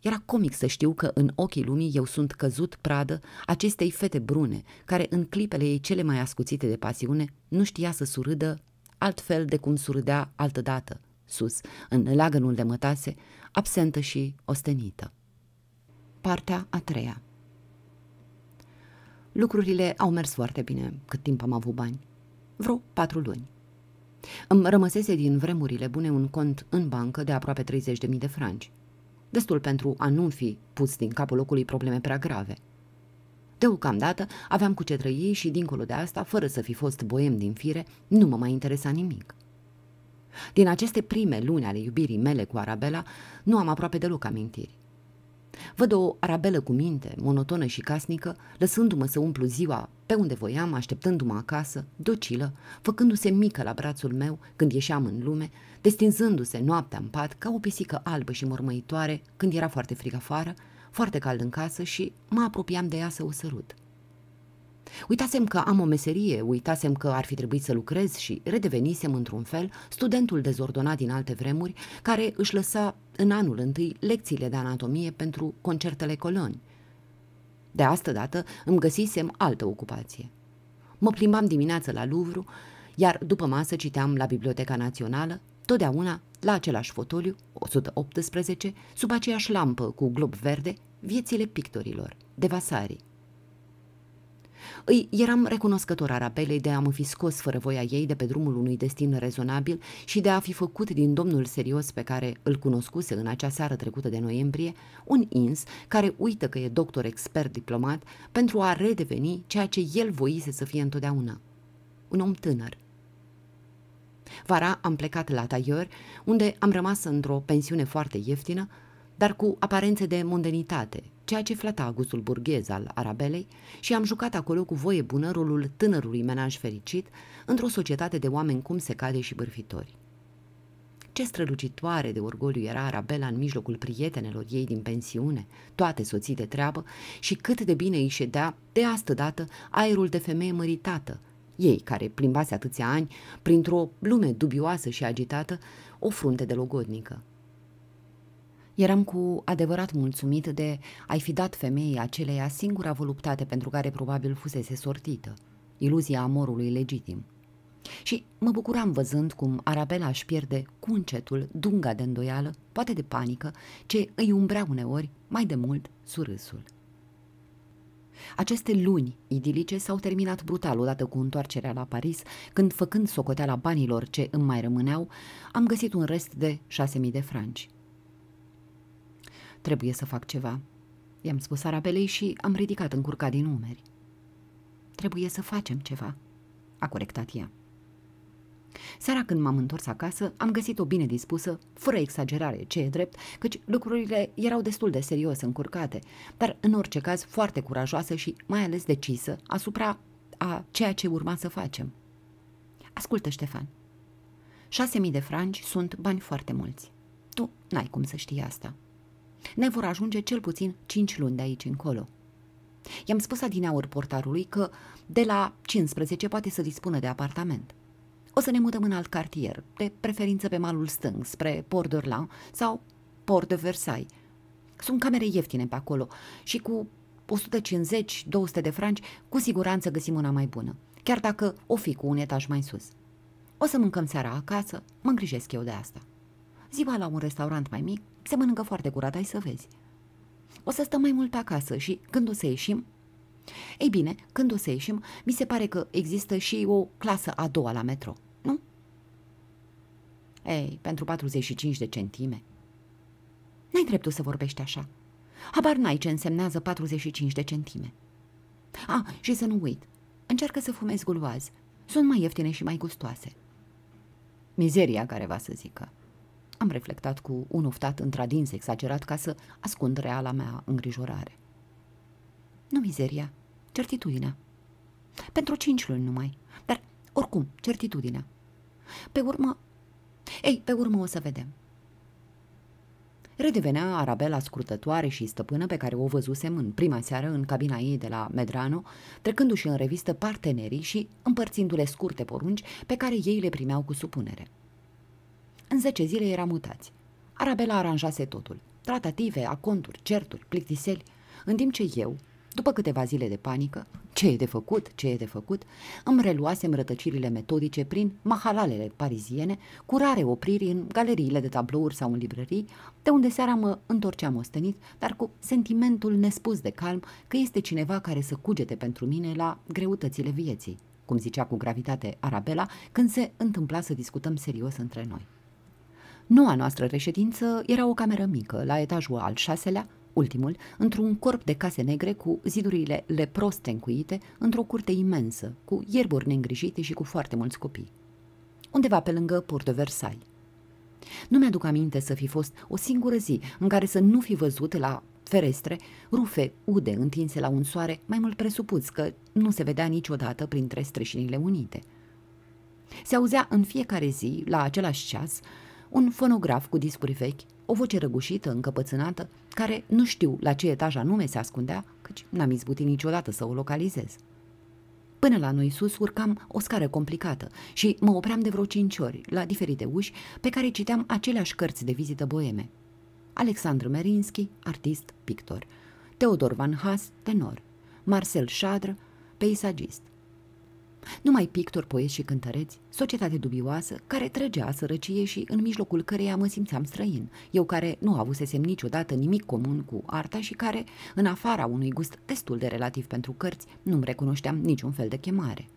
era comic să știu că în ochii lumii eu sunt căzut pradă acestei fete brune, care în clipele ei cele mai ascuțite de pasiune nu știa să surâdă altfel de cum surâdea altădată, sus, în lagănul de mătase, absentă și ostenită. Partea a treia Lucrurile au mers foarte bine cât timp am avut bani. Vreo patru luni. Îmi rămăsese din vremurile bune un cont în bancă de aproape 30.000 de franci destul pentru a nu fi pus din capul locului probleme prea grave. Deocamdată aveam cu ce trăi și, dincolo de asta, fără să fi fost boem din fire, nu mă mai interesa nimic. Din aceste prime luni ale iubirii mele cu Arabela, nu am aproape deloc amintiri. Văd o arabelă cu minte, monotonă și casnică, lăsându-mă să umplu ziua pe unde voiam, așteptându-mă acasă, docilă, făcându-se mică la brațul meu când ieșeam în lume, destinzându-se noaptea în pat ca o pisică albă și mormăitoare când era foarte frig afară, foarte cald în casă și mă apropiam de ea să o sărut. Uitasem că am o meserie, uitasem că ar fi trebuit să lucrez și redevenisem într-un fel studentul dezordonat din alte vremuri, care își lăsa în anul întâi lecțiile de anatomie pentru concertele coloni. De asta dată îmi găsisem altă ocupație. Mă plimbam dimineață la Louvre, iar după masă citeam la Biblioteca Națională Totdeauna, la același fotoliu, 118, sub aceeași lampă cu glob verde, viețile pictorilor, de vasarii. Îi eram recunoscător Arabelei de a mă fi scos fără voia ei de pe drumul unui destin rezonabil și de a fi făcut din domnul serios pe care îl cunoscuse în acea seară trecută de noiembrie, un ins care uită că e doctor expert diplomat pentru a redeveni ceea ce el voise să fie întotdeauna. Un om tânăr, Vara am plecat la taior, unde am rămas într-o pensiune foarte ieftină, dar cu aparențe de mondenitate, ceea ce flata gustul burghez al Arabelei și am jucat acolo cu voie bună rolul tânărului menaj fericit într-o societate de oameni cum se cade și bârfitori. Ce strălucitoare de orgoliu era Arabela în mijlocul prietenelor ei din pensiune, toate soții de treabă, și cât de bine îi ședea, de astădată aerul de femeie măritată, ei care plimbase atâția ani printr-o lume dubioasă și agitată, o frunte de logodnică. Eram cu adevărat mulțumit de a-i fi dat femeii aceleia singura voluptate pentru care probabil fusese sortită, iluzia amorului legitim. Și mă bucuram văzând cum Arabela își pierde cu încetul dunga de îndoială, poate de panică, ce îi umbrea uneori mai de mult surâsul. Aceste luni idilice s-au terminat brutal odată cu întoarcerea la Paris, când, făcând socoteala banilor ce îmi mai rămâneau, am găsit un rest de șase mii de franci. Trebuie să fac ceva, i-am spus Arabelei și am ridicat încurcat din umeri. Trebuie să facem ceva, a corectat ea. Seara când m-am întors acasă, am găsit-o bine dispusă, fără exagerare, ce e drept, căci lucrurile erau destul de serios încurcate, dar în orice caz foarte curajoasă și mai ales decisă asupra a ceea ce urma să facem. Ascultă, Ștefan, șase mii de franci sunt bani foarte mulți. Tu n-ai cum să știi asta. Ne vor ajunge cel puțin cinci luni de aici încolo. I-am spus adineaur portarului că de la 15 poate să dispună de apartament – o să ne mutăm în alt cartier, de preferință pe malul stâng, spre Port d'Orlan sau Port de Versailles. Sunt camere ieftine pe acolo și cu 150-200 de franci, cu siguranță găsim una mai bună, chiar dacă o fi cu un etaj mai sus. O să mâncăm seara acasă, mă îngrijesc eu de asta. Ziua la un restaurant mai mic se mănâncă foarte curat, ai să vezi. O să stăm mai mult pe acasă și când o să ieșim... Ei bine, când o să ieșim, mi se pare că există și o clasă a doua la metro. Ei, pentru 45 de centime. N-ai dreptul să vorbești așa. Habar n-ai ce însemnează 45 de centime. A, și să nu uit. Încearcă să fumezi guloaz. Sunt mai ieftine și mai gustoase. Mizeria care va să zică. Am reflectat cu un oftat întradins exagerat ca să ascund reala mea îngrijorare. Nu mizeria, certitudinea. Pentru cinci luni numai, dar oricum, certitudinea. Pe urmă, ei, pe urmă o să vedem. Redevenea Arabela scurtătoare și stăpână pe care o văzusem în prima seară în cabina ei de la Medrano, trecându-și în revistă partenerii și împărțindu-le scurte porunci pe care ei le primeau cu supunere. În zece zile era mutați. Arabela aranjase totul, tratative, aconturi, certuri, plictiseli, în timp ce eu, după câteva zile de panică, ce e de făcut, ce e de făcut, îmi reluasem rătăcirile metodice prin mahalalele pariziene, cu rare opriri în galeriile de tablouri sau în librării, de unde seara mă întorceam ostenit, dar cu sentimentul nespus de calm că este cineva care să cugete pentru mine la greutățile vieții, cum zicea cu gravitate Arabela când se întâmpla să discutăm serios între noi. Noua noastră reședință era o cameră mică, la etajul al șaselea, ultimul, într-un corp de case negre cu zidurile leproste încuite, într-o curte imensă, cu ierburi neîngrijite și cu foarte mulți copii. Undeva pe lângă Port de Versailles. Nu mi-aduc aminte să fi fost o singură zi în care să nu fi văzut la ferestre rufe ude întinse la un soare, mai mult presupus că nu se vedea niciodată printre streșinile unite. Se auzea în fiecare zi, la același ceas, un fonograf cu discuri vechi, o voce răgușită, încăpățânată, care nu știu la ce etaj anume se ascundea, căci n-am izbutit niciodată să o localizez. Până la noi sus urcam o scară complicată și mă opream de vreo cinci ori la diferite uși pe care citeam aceleași cărți de vizită boeme. Alexandru Merinski, artist, pictor. Teodor Van Haas, tenor. Marcel Șadră, peisagist. Numai pictori, poeți și cântăreți, societate dubioasă, care trăgea sărăcie și în mijlocul căreia mă simțeam străin, eu care nu avusesem niciodată nimic comun cu arta și care, în afara unui gust destul de relativ pentru cărți, nu-mi recunoșteam niciun fel de chemare.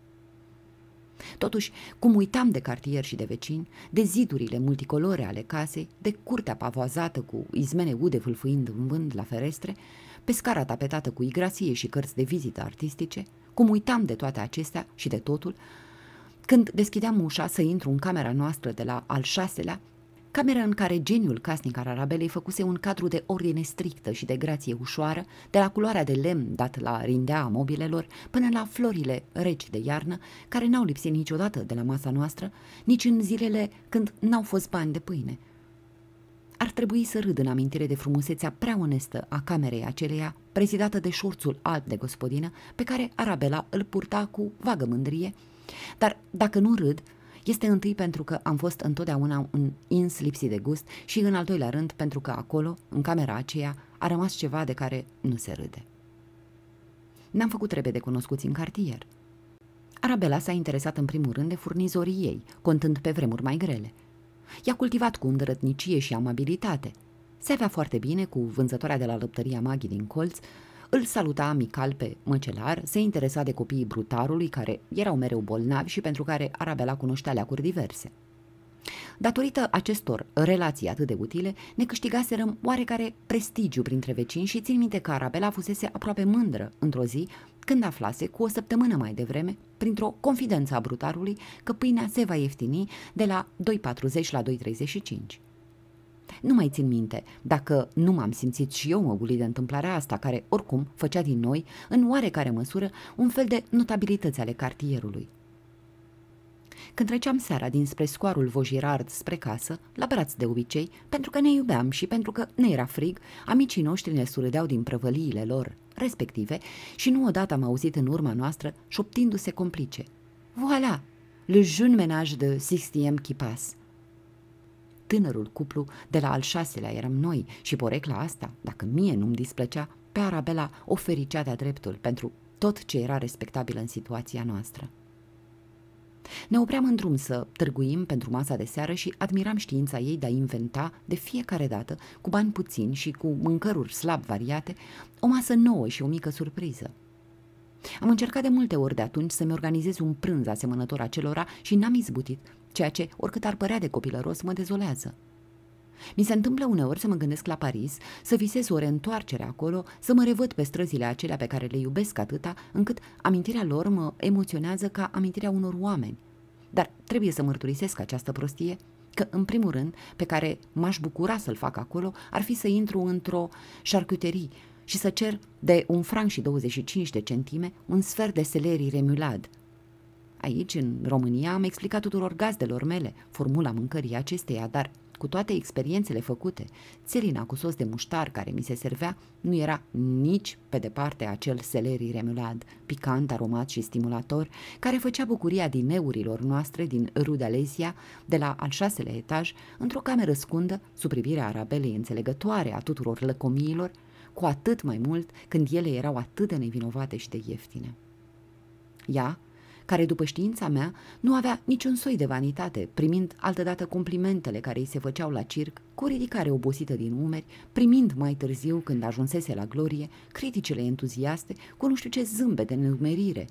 Totuși, cum uitam de cartier și de vecini, de zidurile multicolore ale casei, de curtea pavoazată cu izmene ude vâlfâind în vânt la ferestre, pe scara tapetată cu igrasie și cărți de vizită artistice, cum uitam de toate acestea și de totul, când deschideam ușa să intru în camera noastră de la al șaselea, camera în care geniul casnic al Arabelei făcuse un cadru de ordine strictă și de grație ușoară, de la culoarea de lemn dat la rindea mobilelor până la florile reci de iarnă, care n-au lipsit niciodată de la masa noastră, nici în zilele când n-au fost bani de pâine – ar trebui să râd în amintire de frumusețea prea onestă a camerei aceleia, prezidată de șorțul alb de gospodină, pe care Arabela îl purta cu vagă mândrie, dar dacă nu râd, este întâi pentru că am fost întotdeauna un ins lipsit de gust și în al doilea rând pentru că acolo, în camera aceea, a rămas ceva de care nu se râde. Ne-am făcut de cunoscuți în cartier. Arabela s-a interesat în primul rând de furnizorii ei, contând pe vremuri mai grele – I-a cultivat cu îndrătnicie și amabilitate. Se avea foarte bine cu vânzătoarea de la lăptăria maghii din colț, îl saluta amical pe măcelar, se interesa de copiii brutarului care erau mereu bolnavi și pentru care Arabela cunoștea leacuri diverse. Datorită acestor relații atât de utile, ne câștigaserăm oarecare prestigiu printre vecini și țin minte că Arabela fusese aproape mândră într-o zi când aflase cu o săptămână mai devreme, printr-o confidență a brutarului, că pâinea se va ieftini de la 2,40 la 2,35. Nu mai țin minte dacă nu m-am simțit și eu măgulit de întâmplarea asta, care, oricum, făcea din noi, în oarecare măsură, un fel de notabilități ale cartierului. Când treceam seara dinspre scoarul Vojirard spre casă, la braț de obicei, pentru că ne iubeam și pentru că ne era frig, amicii noștri ne surâdeau din prăvăliile lor – respective și nu odată am auzit în urma noastră șoptindu-se complice. Voilà! Le jeune ménage de Sixtiem qui passe tânărul cuplu de la al șaselea eram noi și porecla asta, dacă mie nu-mi displăcea, pe Arabela o fericea de-a dreptul pentru tot ce era respectabil în situația noastră. Ne opream în drum să târguim pentru masa de seară și admiram știința ei de a inventa de fiecare dată, cu bani puțini și cu mâncăruri slab variate, o masă nouă și o mică surpriză. Am încercat de multe ori de atunci să-mi organizez un prânz asemănător acelora și n-am izbutit, ceea ce, oricât ar părea de copilăros, mă dezolează. Mi se întâmplă uneori să mă gândesc la Paris, să visez o reîntoarcere acolo, să mă revăd pe străzile acelea pe care le iubesc atâta, încât amintirea lor mă emoționează ca amintirea unor oameni. Dar trebuie să mărturisesc această prostie, că, în primul rând, pe care m-aș bucura să-l fac acolo, ar fi să intru într-o șarcuterie și să cer de un franc și 25 de centime un sfert de selerii remulad. Aici, în România, am explicat tuturor gazdelor mele formula mâncării acesteia, dar cu toate experiențele făcute, țelina cu sos de muștar care mi se servea nu era nici pe departe acel seleri remulad, picant, aromat și stimulator, care făcea bucuria din neurilor noastre din Rudalesia, de la al șaselea etaj, într-o cameră scundă, sub privirea arabelei înțelegătoare a tuturor lăcomiilor, cu atât mai mult când ele erau atât de nevinovate și de ieftine. Ea care, după știința mea, nu avea niciun soi de vanitate, primind altădată complimentele care îi se făceau la circ, cu ridicare obosită din umeri, primind mai târziu, când ajunsese la glorie, criticele entuziaste cu nu știu ce zâmbe de nenumerire.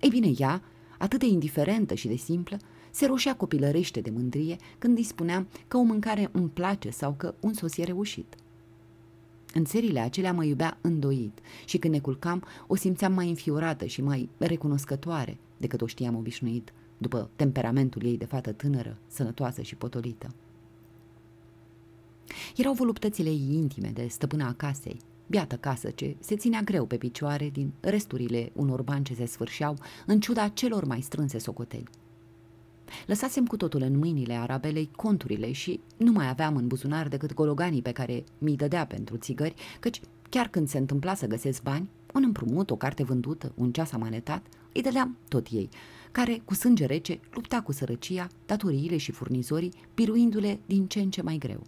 Ei bine, ea, atât de indiferentă și de simplă, se roșea copilărește de mândrie când îi spuneam că o mâncare îmi place sau că un sos e reușit. În țările acelea mă iubea îndoit și când ne culcam o simțeam mai înfiorată și mai recunoscătoare, decât o știam obișnuit, după temperamentul ei de fată tânără, sănătoasă și potolită. Erau voluptățile ei intime de stăpâna a casei, biată casă ce se ținea greu pe picioare din resturile unor bani ce se sfârșeau, în ciuda celor mai strânse socoteli. Lăsasem cu totul în mâinile arabelei conturile și nu mai aveam în buzunar decât gologanii pe care mi-i dădea pentru țigări, căci chiar când se întâmpla să găsesc bani, un împrumut, o carte vândută, un ceas amanetat, îi dădeam tot ei, care, cu sânge rece, lupta cu sărăcia, datoriile și furnizorii, piruindu le din ce în ce mai greu.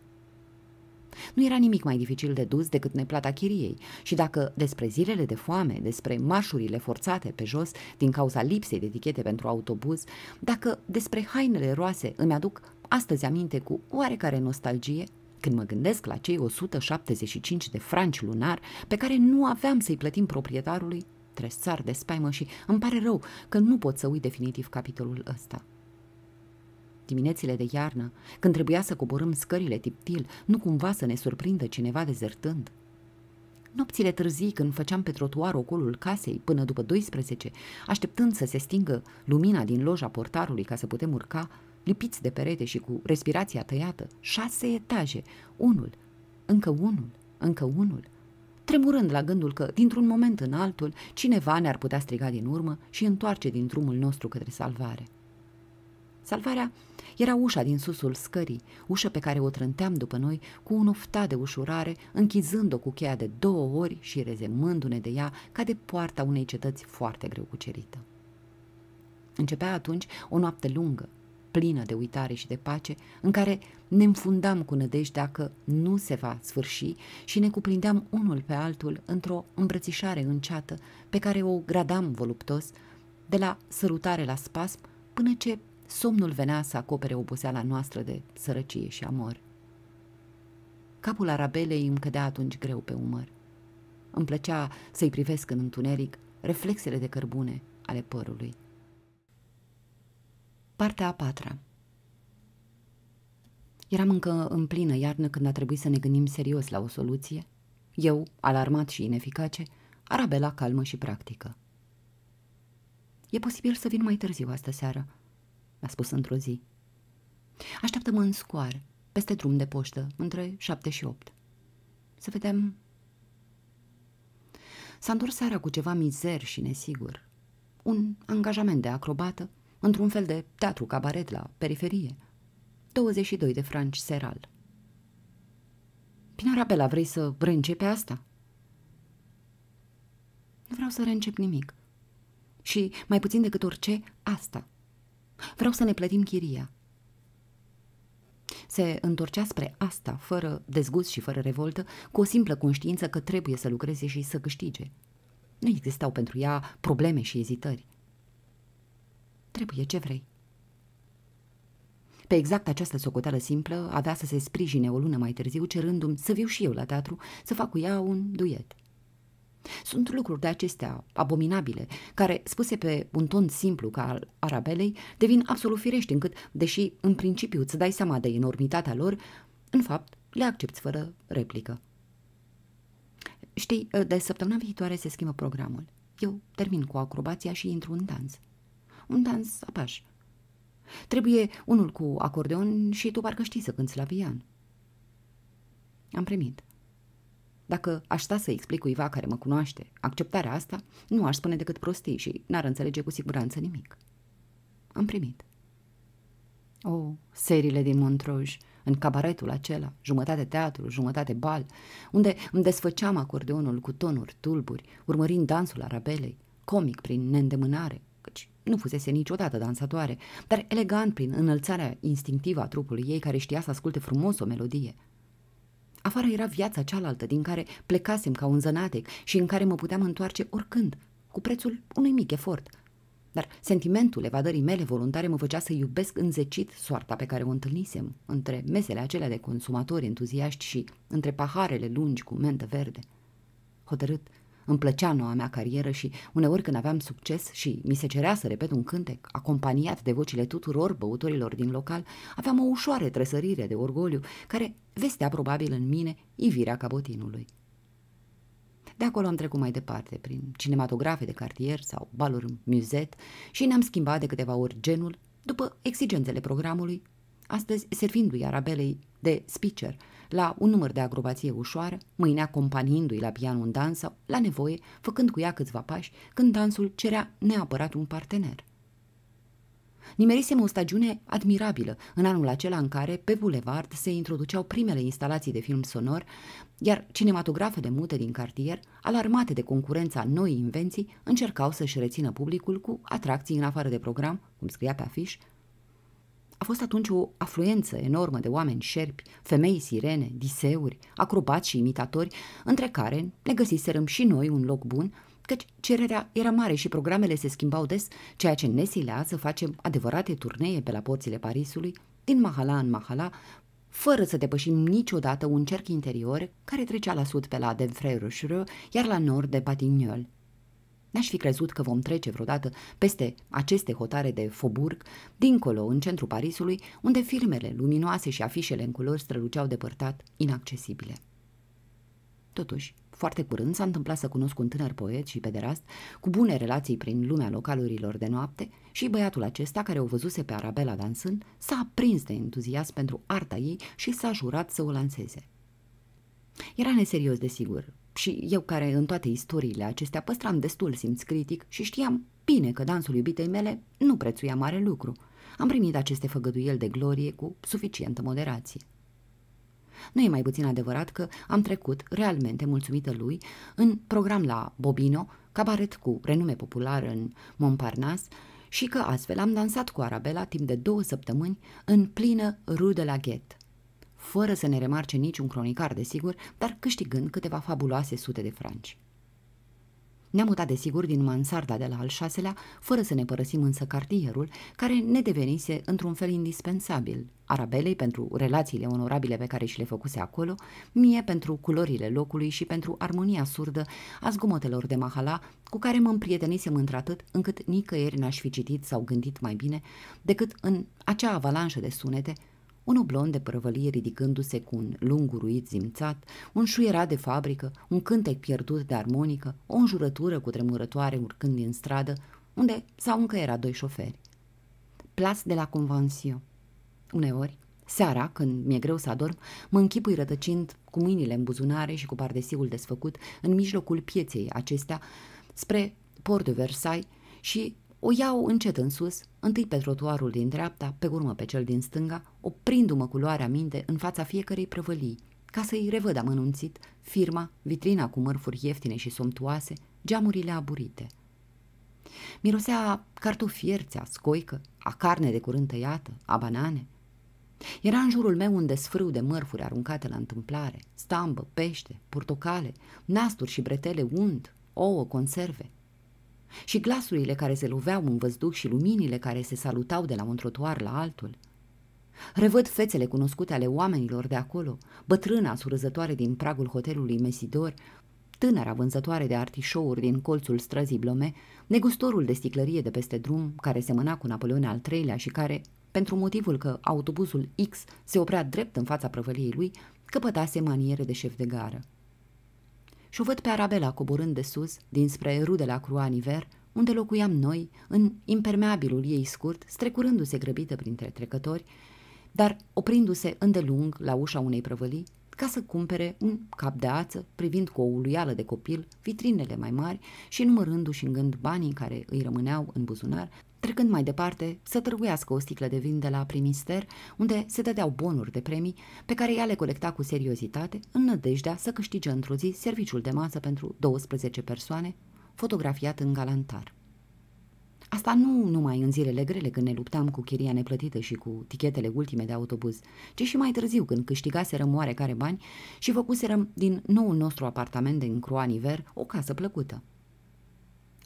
Nu era nimic mai dificil de dus decât neplata chiriei și dacă despre zilele de foame, despre marșurile forțate pe jos din cauza lipsei de etichete pentru autobuz, dacă despre hainele roase îmi aduc astăzi aminte cu oarecare nostalgie, când mă gândesc la cei 175 de franci lunar pe care nu aveam să-i plătim proprietarului, tresar de spaimă și îmi pare rău că nu pot să uit definitiv capitolul ăsta. Diminețile de iarnă, când trebuia să coborâm scările tiptil, nu cumva să ne surprindă cineva dezertând. Nopțile târzii, când făceam pe trotuar ocolul casei până după 12, așteptând să se stingă lumina din loja portarului ca să putem urca, lipiți de perete și cu respirația tăiată, șase etaje, unul, încă unul, încă unul, tremurând la gândul că, dintr-un moment în altul, cineva ne-ar putea striga din urmă și întoarce din drumul nostru către salvare. Salvarea era ușa din susul scării, ușă pe care o trânteam după noi cu un ofta de ușurare, închizând-o cu cheia de două ori și rezemându-ne de ea ca de poarta unei cetăți foarte greu cucerită. Începea atunci o noapte lungă, plină de uitare și de pace, în care ne înfundam cu nădejdea că nu se va sfârși și ne cuprindeam unul pe altul într-o îmbrățișare înceată pe care o gradam voluptos, de la sărutare la spasm până ce somnul venea să acopere oboseala noastră de sărăcie și amor. Capul arabelei îmi cădea atunci greu pe umăr. Îmi plăcea să-i privesc în întuneric reflexele de cărbune ale părului. Partea a patra Eram încă în plină iarnă când a trebuit să ne gândim serios la o soluție. Eu, alarmat și ineficace, Arabela calmă și practică. E posibil să vin mai târziu astă seară, a spus într-o zi. Așteptăm în scoar, peste drum de poștă, între șapte și opt. Să vedem... S-a întors seara cu ceva mizer și nesigur. Un angajament de acrobată într-un fel de teatru cabaret la periferie. 22 de franci seral. Pinarabela, vrei să reîncepe asta? Nu vreau să reîncep nimic. Și, mai puțin decât orice, asta. Vreau să ne plătim chiria. Se întorcea spre asta, fără dezgust și fără revoltă, cu o simplă conștiință că trebuie să lucreze și să câștige. Nu existau pentru ea probleme și ezitări. Trebuie ce vrei. Pe exact această socoteală simplă avea să se sprijine o lună mai târziu cerându-mi să viu și eu la teatru să fac cu ea un duet. Sunt lucruri de acestea abominabile, care, spuse pe un ton simplu ca al arabelei, devin absolut firești încât, deși în principiu îți dai seama de enormitatea lor, în fapt le accepti fără replică. Știi, de săptămâna viitoare se schimbă programul. Eu termin cu acrobația și intru în dans un dans apaș. Trebuie unul cu acordeon și tu parcă știi să cânți la pian. Am primit. Dacă aș sta să explic cuiva care mă cunoaște acceptarea asta, nu aș spune decât prostii și n-ar înțelege cu siguranță nimic. Am primit. O, oh, serile din Montroj, în cabaretul acela, jumătate teatru, jumătate bal, unde îmi desfăceam acordeonul cu tonuri tulburi, urmărind dansul arabelei, comic prin neîndemânare, nu fusese niciodată dansatoare, dar elegant prin înălțarea instinctivă a trupului ei care știa să asculte frumos o melodie. Afară era viața cealaltă din care plecasem ca un zănatec și în care mă puteam întoarce oricând, cu prețul unui mic efort. Dar sentimentul evadării mele voluntare mă făcea să iubesc înzecit soarta pe care o întâlnisem între mesele acelea de consumatori entuziaști și între paharele lungi cu mentă verde. Hotărât, îmi plăcea noua mea carieră și uneori când aveam succes și mi se cerea să repet un cântec acompaniat de vocile tuturor băutorilor din local, aveam o ușoară tresărire de orgoliu care vestea probabil în mine ivirea cabotinului. De acolo am trecut mai departe, prin cinematografe de cartier sau baluri muzet și ne-am schimbat de câteva ori genul, după exigențele programului, astăzi servindu-i Arabelei de speaker – la un număr de agrobație ușoară, mâinea companiindu-i la pian un dans sau, la nevoie, făcând cu ea câțiva pași, când dansul cerea neapărat un partener. Nimerisem o stagiune admirabilă în anul acela în care, pe bulevard, se introduceau primele instalații de film sonor, iar cinematografele mute din cartier, alarmate de concurența noii invenții, încercau să-și rețină publicul cu atracții în afară de program, cum scria pe afiș, a fost atunci o afluență enormă de oameni șerpi, femei sirene, diseuri, acrobați și imitatori, între care ne găsiserăm și noi un loc bun, căci cererea era mare și programele se schimbau des, ceea ce ne silea să facem adevărate turnee pe la porțile Parisului, din mahala în mahala, fără să depășim niciodată un cerc interior care trecea la sud pe la denfray iar la nord de Batignolles. N-aș fi crezut că vom trece vreodată peste aceste hotare de Faubourg, dincolo, în centrul Parisului, unde firmele luminoase și afișele în culori străluceau depărtat, inaccesibile. Totuși, foarte curând s-a întâmplat să cunosc un tânăr poet și pederast cu bune relații prin lumea localurilor de noapte și băiatul acesta, care o văzuse pe Arabela dansând, s-a aprins de entuziasm pentru arta ei și s-a jurat să o lanseze. Era neserios, desigur, și eu care în toate istoriile acestea păstram destul simț critic și știam bine că dansul iubitei mele nu prețuia mare lucru. Am primit aceste făgăduieli de glorie cu suficientă moderație. Nu e mai puțin adevărat că am trecut, realmente mulțumită lui, în program la Bobino, cabaret cu renume popular în Montparnasse, și că astfel am dansat cu Arabela timp de două săptămâni în plină rue de la Ghet fără să ne remarce niciun cronicar, desigur, dar câștigând câteva fabuloase sute de franci. Ne-am mutat, desigur, din mansarda de la al șaselea, fără să ne părăsim însă cartierul, care ne devenise într-un fel indispensabil. Arabelei pentru relațiile onorabile pe care și le făcuse acolo, mie pentru culorile locului și pentru armonia surdă a zgomotelor de mahala, cu care mă împrietenisem într-atât încât nicăieri n-aș fi citit sau gândit mai bine decât în acea avalanșă de sunete un oblon de prăvălie ridicându-se cu un lung uruit zimțat, un șuierat de fabrică, un cântec pierdut de armonică, o înjurătură cu tremurătoare urcând din stradă, unde sau încă era doi șoferi. Plas de la convansio. Uneori, seara, când mi-e greu să adorm, mă închipui rătăcind cu mâinile în buzunare și cu pardesiul desfăcut în mijlocul pieței acestea spre Port de Versailles și o iau încet în sus, întâi pe trotuarul din dreapta, pe urmă pe cel din stânga, oprindu-mă cu luarea minte în fața fiecărei prăvălii, ca să-i revăd amănunțit firma, vitrina cu mărfuri ieftine și somtoase, geamurile aburite. Mirosea cartofierțea, scoică, a carne de curând tăiată, a banane. Era în jurul meu un desfrâu de mărfuri aruncate la întâmplare, stambă, pește, portocale, nasturi și bretele unt, ouă, conserve, și glasurile care se loveau în văzduh și luminile care se salutau de la un trotuar la altul. Revăd fețele cunoscute ale oamenilor de acolo, bătrâna surâzătoare din pragul hotelului Mesidor, tânăra vânzătoare de artișouri din colțul străzii Blome, negustorul de sticlărie de peste drum, care semăna cu Napoleon al III-lea și care, pentru motivul că autobuzul X se oprea drept în fața prăvăliei lui, căpătase maniere de șef de gară și o văd pe Arabela coborând de sus, dinspre rudele acrua Niver, unde locuiam noi, în impermeabilul ei scurt, strecurându-se grăbită printre trecători, dar oprindu-se îndelung la ușa unei prăvălii, ca să cumpere un cap de ață, privind cu o uluială de copil vitrinele mai mari și numărându-și în gând banii care îi rămâneau în buzunar Trecând mai departe, să târguiască o sticlă de vin de la primister, unde se dădeau bonuri de premii, pe care ea le colecta cu seriozitate, în nădejdea să câștige într-o zi serviciul de masă pentru 12 persoane, fotografiat în galantar. Asta nu numai în zilele grele când ne luptam cu chiria neplătită și cu tichetele ultime de autobuz, ci și mai târziu când câștigaserăm oarecare bani și făcuserăm din noul nostru apartament din Croaniver o casă plăcută.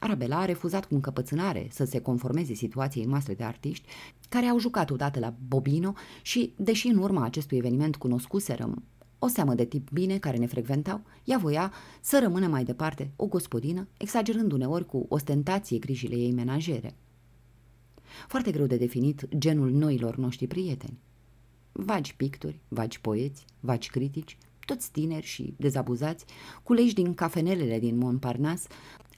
Arabela a refuzat cu încăpățânare să se conformeze situației noastre de artiști, care au jucat odată la Bobino și, deși în urma acestui eveniment cunoscuserăm o seamă de tip bine care ne frecventau, ea voia să rămână mai departe o gospodină, exagerând uneori cu ostentație grijile ei menajere. Foarte greu de definit genul noilor noștri prieteni. Vagi pictori, vagi poeți, vagi critici, toți tineri și dezabuzați, culeși din cafenelele din Montparnasse,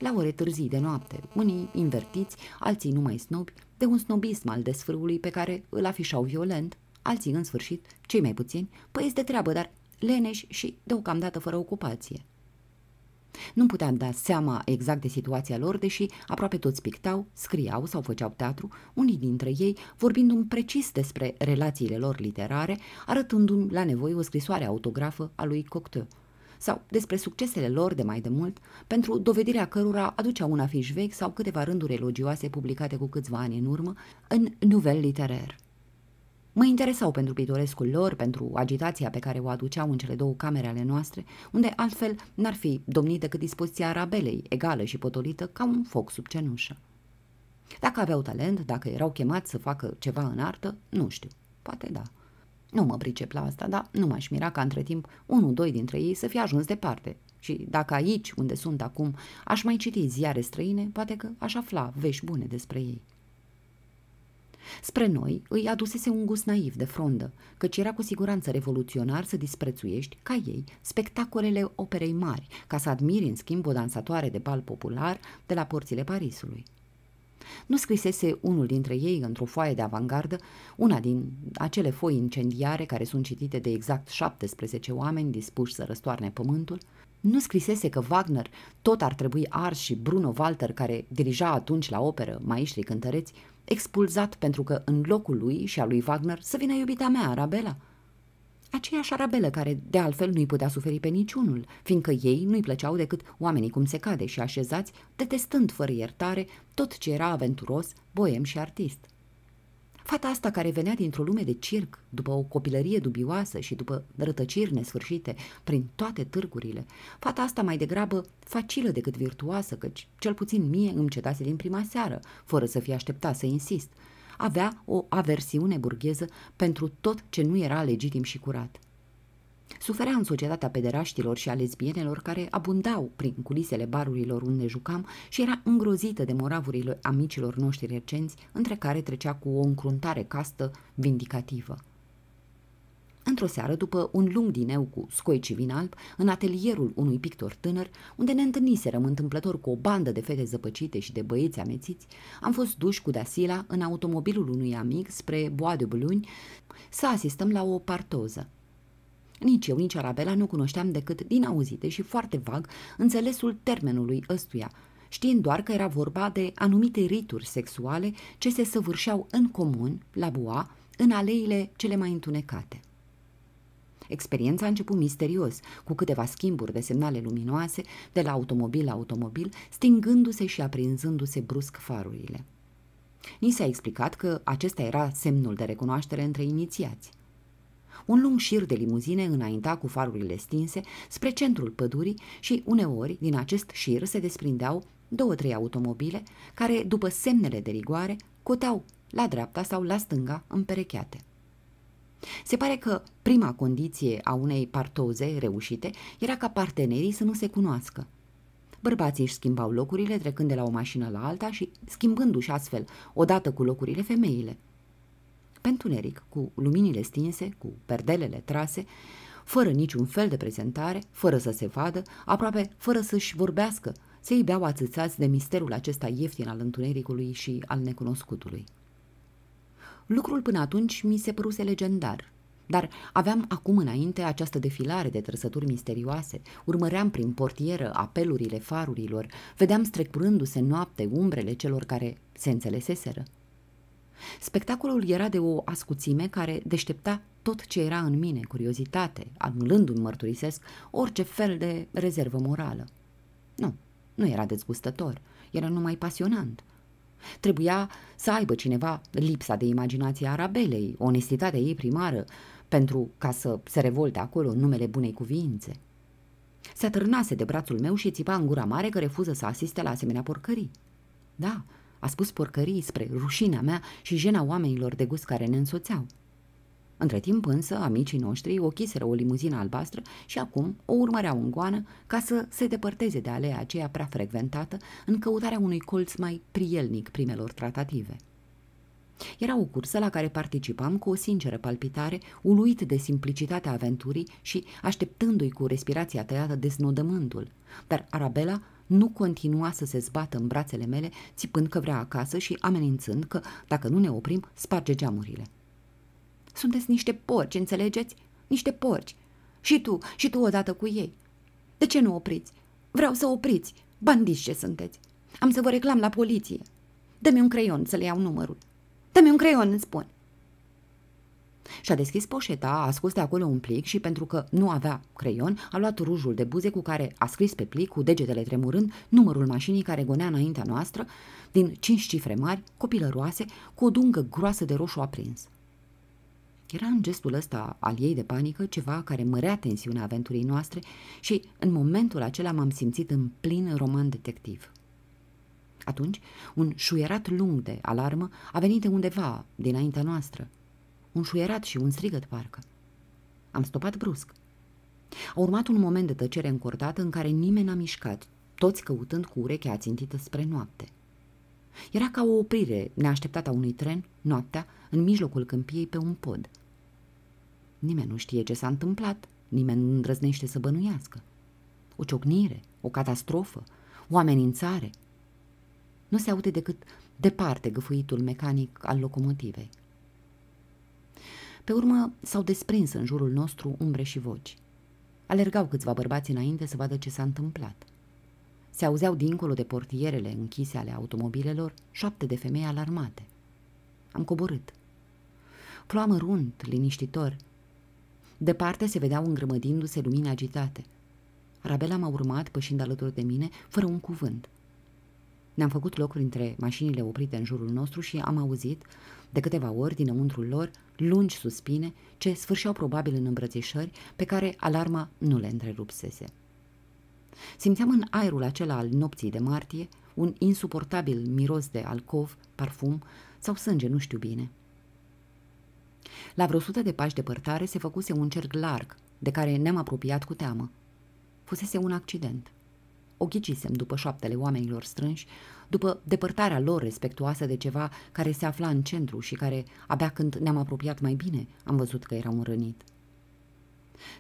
la ore târzii de noapte, unii invertiți, alții numai snobi, de un snobism al desfârului pe care îl afișau violent, alții, în sfârșit, cei mai puțini, păiți de treabă, dar leneși și deocamdată fără ocupație. Nu puteam da seama exact de situația lor, deși aproape toți pictau, scriau sau făceau teatru, unii dintre ei vorbind un precis despre relațiile lor literare, arătându-mi la nevoie o scrisoare autografă a lui Cocteau, sau despre succesele lor de mai de mult, pentru dovedirea cărora aducea un afiș vechi sau câteva rânduri elogioase publicate cu câțiva ani în urmă în Nouvel Literaire. Mă interesau pentru pitorescul lor, pentru agitația pe care o aduceau în cele două camere ale noastre, unde altfel n-ar fi domnit decât dispoziția arabelei, egală și potolită ca un foc sub cenușă. Dacă aveau talent, dacă erau chemați să facă ceva în artă, nu știu, poate da – nu mă pricep la asta, dar nu m-aș mira ca între timp unul, doi dintre ei să fie ajuns departe. Și dacă aici, unde sunt acum, aș mai citi ziare străine, poate că aș afla vești bune despre ei. Spre noi îi adusese un gust naiv de frondă, căci era cu siguranță revoluționar să disprețuiești, ca ei, spectacolele operei mari, ca să admiri în schimb o dansatoare de bal popular de la porțile Parisului. Nu scrisese unul dintre ei într-o foaie de avangardă, una din acele foi incendiare care sunt citite de exact 17 oameni dispuși să răstoarne pământul, nu scrisese că Wagner tot ar trebui ars și Bruno Walter, care dirija atunci la operă maiștrii cântăreți, expulzat pentru că în locul lui și a lui Wagner să vină iubita mea, Arabela – aceeași arabelă care de altfel nu-i putea suferi pe niciunul, fiindcă ei nu-i plăceau decât oamenii cum se cade și așezați, detestând fără iertare tot ce era aventuros, boem și artist. Fata asta care venea dintr-o lume de circ, după o copilărie dubioasă și după rătăciri nesfârșite prin toate târgurile, fata asta mai degrabă facilă decât virtuoasă, căci cel puțin mie îmi cedase din prima seară, fără să fie așteptat să insist – avea o aversiune burgheză pentru tot ce nu era legitim și curat. Suferea în societatea pederaștilor și a lesbienelor care abundau prin culisele barurilor unde jucam și era îngrozită de moravurile amicilor noștri recenți, între care trecea cu o încruntare castă vindicativă. Într-o seară, după un lung dineu cu scoici vin alb, în atelierul unui pictor tânăr, unde ne întâlniserăm întâmplător cu o bandă de fete zăpăcite și de băieți amețiți, am fost duși cu Dasila în automobilul unui amic spre Bois de Bluni să asistăm la o partoză. Nici eu, nici Arabela nu cunoșteam decât din auzite și foarte vag înțelesul termenului ăstuia, știind doar că era vorba de anumite rituri sexuale ce se săvârșeau în comun, la Bois, în aleile cele mai întunecate. Experiența a început misterios, cu câteva schimburi de semnale luminoase de la automobil la automobil, stingându-se și aprinzându-se brusc farurile. Ni s-a explicat că acesta era semnul de recunoaștere între inițiați. Un lung șir de limuzine înainta cu farurile stinse spre centrul pădurii și uneori din acest șir se desprindeau două-trei automobile care, după semnele de rigoare, coteau la dreapta sau la stânga împerecheate. Se pare că prima condiție a unei partoze reușite era ca partenerii să nu se cunoască. Bărbații își schimbau locurile trecând de la o mașină la alta și schimbându-și astfel odată cu locurile femeile. Pentuneric, cu luminile stinse, cu perdelele trase, fără niciun fel de prezentare, fără să se vadă, aproape fără să-și vorbească, se ibeau atâțați de misterul acesta ieftin al întunericului și al necunoscutului. Lucrul până atunci mi se păruse legendar, dar aveam acum înainte această defilare de trăsături misterioase, urmăream prin portieră apelurile farurilor, vedeam strecurându-se noapte umbrele celor care se înțeleseseră. Spectacolul era de o ascuțime care deștepta tot ce era în mine, curiozitate, anulându-mi, mărturisesc, orice fel de rezervă morală. Nu, nu era dezgustător, era numai pasionant, Trebuia să aibă cineva lipsa de imaginație a Arabelei, onestitatea ei primară, pentru ca să se revolte acolo în numele bunei cuvințe. Se atârnase de brațul meu și țipa în gura mare că refuză să asiste la asemenea porcării. Da, a spus porcării spre rușinea mea și jena oamenilor de gust care ne însoțeau. Între timp însă, amicii noștri ochiseră o limuzină albastră și acum o urmăreau în goană ca să se depărteze de alea aceea prea frecventată în căutarea unui colț mai prielnic primelor tratative. Era o cursă la care participam cu o sinceră palpitare, uluit de simplicitatea aventurii și așteptându-i cu respirația tăiată desnodământul. dar Arabela nu continua să se zbată în brațele mele, țipând că vrea acasă și amenințând că, dacă nu ne oprim, sparge geamurile. Sunteți niște porci, înțelegeți? Niște porci. Și tu, și tu odată cu ei. De ce nu opriți? Vreau să opriți. Bandiți ce sunteți. Am să vă reclam la poliție. Dă-mi un creion să le iau numărul. Dă-mi un creion, îmi spun. Și-a deschis poșeta, a de acolo un plic și pentru că nu avea creion, a luat rujul de buze cu care a scris pe plic, cu degetele tremurând, numărul mașinii care gonea înaintea noastră, din cinci cifre mari, copilăroase, cu o dungă groasă de roșu aprins. Era în gestul ăsta al ei de panică ceva care mărea tensiunea aventurii noastre și în momentul acela m-am simțit în plin roman detectiv. Atunci, un șuierat lung de alarmă a venit de undeva, dinaintea noastră. Un șuierat și un strigăt parcă. Am stopat brusc. A urmat un moment de tăcere încordată în care nimeni n-a mișcat, toți căutând cu urechea țintită spre noapte. Era ca o oprire neașteptată a unui tren, noaptea, în mijlocul câmpiei pe un pod – Nimeni nu știe ce s-a întâmplat, nimeni nu îndrăznește să bănuiască. O ciocnire, o catastrofă, o amenințare. Nu se aude decât departe găfuitul mecanic al locomotivei. Pe urmă s-au desprins în jurul nostru umbre și voci. Alergau câțiva bărbați înainte să vadă ce s-a întâmplat. Se auzeau dincolo de portierele închise ale automobilelor șapte de femei alarmate. Am coborât. Ploam rund, liniștitor, Departe se vedeau îngrămădindu-se lumini agitate. Arabela m-a urmat pășind alături de mine, fără un cuvânt. Ne-am făcut loc printre mașinile oprite în jurul nostru și am auzit, de câteva ori dinăuntru lor, lungi suspine ce sfârșeau probabil în îmbrățișări pe care alarma nu le întrerupsese. Simțeam în aerul acela al nopții de martie un insuportabil miros de alcov, parfum sau sânge, nu știu bine – la vreo sută de pași depărtare se făcuse un cerc larg, de care ne-am apropiat cu teamă. Fusese un accident. O ghicisem după șoaptele oamenilor strânși, după depărtarea lor respectuoasă de ceva care se afla în centru și care, abia când ne-am apropiat mai bine, am văzut că era un rănit.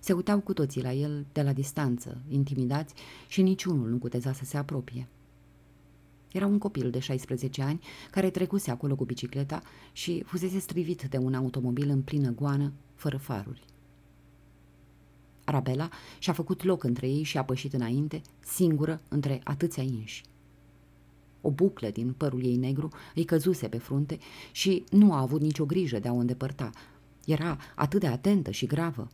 Se uitau cu toții la el de la distanță, intimidați, și niciunul nu cuteza să se apropie. Era un copil de 16 ani care trecuse acolo cu bicicleta și fusese strivit de un automobil în plină goană, fără faruri. Arabela și-a făcut loc între ei și a pășit înainte, singură între atâția inși. O buclă din părul ei negru îi căzuse pe frunte și nu a avut nicio grijă de a o îndepărta. Era atât de atentă și gravă.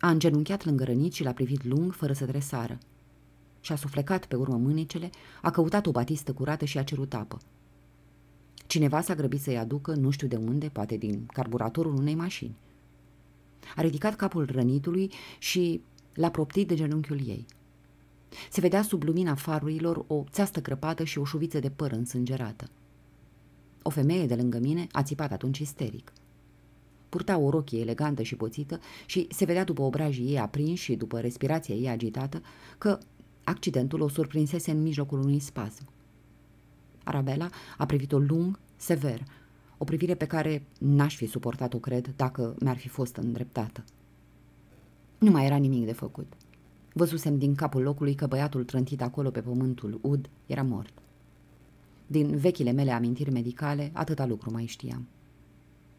A îngenunchiat lângă rănit și l-a privit lung, fără să tresară și-a suflecat pe urmă mânecele, a căutat o batistă curată și a cerut apă. Cineva s-a grăbit să-i aducă, nu știu de unde, poate din carburatorul unei mașini. A ridicat capul rănitului și l-a proptit de genunchiul ei. Se vedea sub lumina farurilor o țeastă crăpată și o șuviță de păr însângerată. O femeie de lângă mine a țipat atunci isteric. Purta o rochie elegantă și poțită și se vedea după obrajii ei aprinși și după respirația ei agitată că Accidentul o surprinsese în mijlocul unui spasm. Arabella a privit-o lung, sever, o privire pe care n-aș fi suportat-o, cred, dacă mi-ar fi fost îndreptată. Nu mai era nimic de făcut. Văzusem din capul locului că băiatul trântit acolo pe pământul ud era mort. Din vechile mele amintiri medicale, atâta lucru mai știam.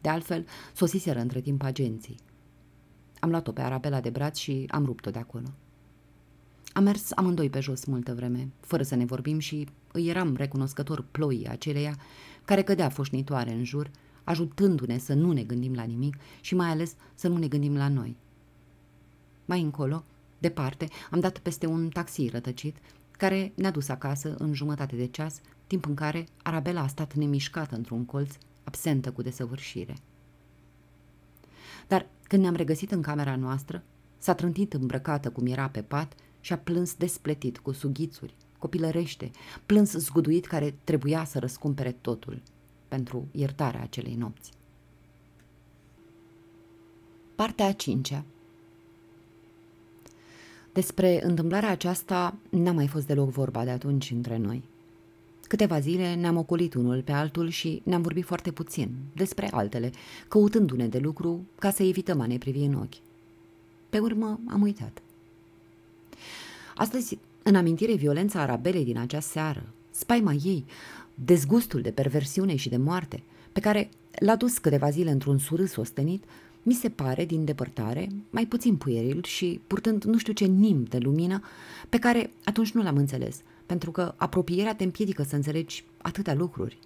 De altfel, sosiseră între timp agenții. Am luat-o pe Arabela de braț și am rupt-o de acolo. Am mers amândoi pe jos multă vreme, fără să ne vorbim și îi eram recunoscător ploii aceleia care cădea foșnitoare în jur, ajutându-ne să nu ne gândim la nimic și mai ales să nu ne gândim la noi. Mai încolo, departe, am dat peste un taxi rătăcit, care ne-a dus acasă în jumătate de ceas, timp în care Arabela a stat nemișcată într-un colț, absentă cu desăvârșire. Dar când ne-am regăsit în camera noastră, s-a trântit îmbrăcată cum era pe pat și a plâns despletit cu sughițuri, copilărește, plâns zguduit care trebuia să răscumpere totul pentru iertarea acelei nopți. Partea a cincea Despre întâmplarea aceasta n-a mai fost deloc vorba de atunci între noi. Câteva zile ne-am ocolit unul pe altul și ne-am vorbit foarte puțin despre altele, căutându-ne de lucru ca să evităm a ne privi în ochi. Pe urmă am uitat. Astăzi, în amintire violența arabelei din acea seară, spaima ei, dezgustul de perversiune și de moarte, pe care l-a dus câteva zile într-un surâs ostenit, mi se pare, din depărtare, mai puțin puieril și purtând nu știu ce nim de lumină, pe care atunci nu l-am înțeles, pentru că apropierea te împiedică să înțelegi atâtea lucruri.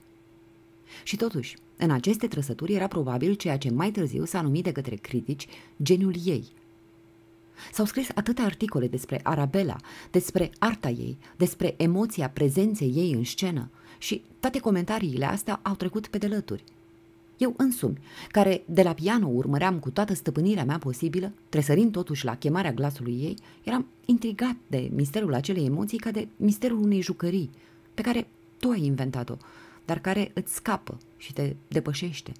Și totuși, în aceste trăsături era probabil ceea ce mai târziu s-a numit de către critici geniul ei – S-au scris atâtea articole despre Arabela, despre arta ei, despre emoția prezenței ei în scenă și toate comentariile astea au trecut pe delături. Eu însumi, care de la piano urmăream cu toată stăpânirea mea posibilă, tresărind totuși la chemarea glasului ei, eram intrigat de misterul acelei emoții ca de misterul unei jucării pe care tu ai inventat-o, dar care îți scapă și te depășește.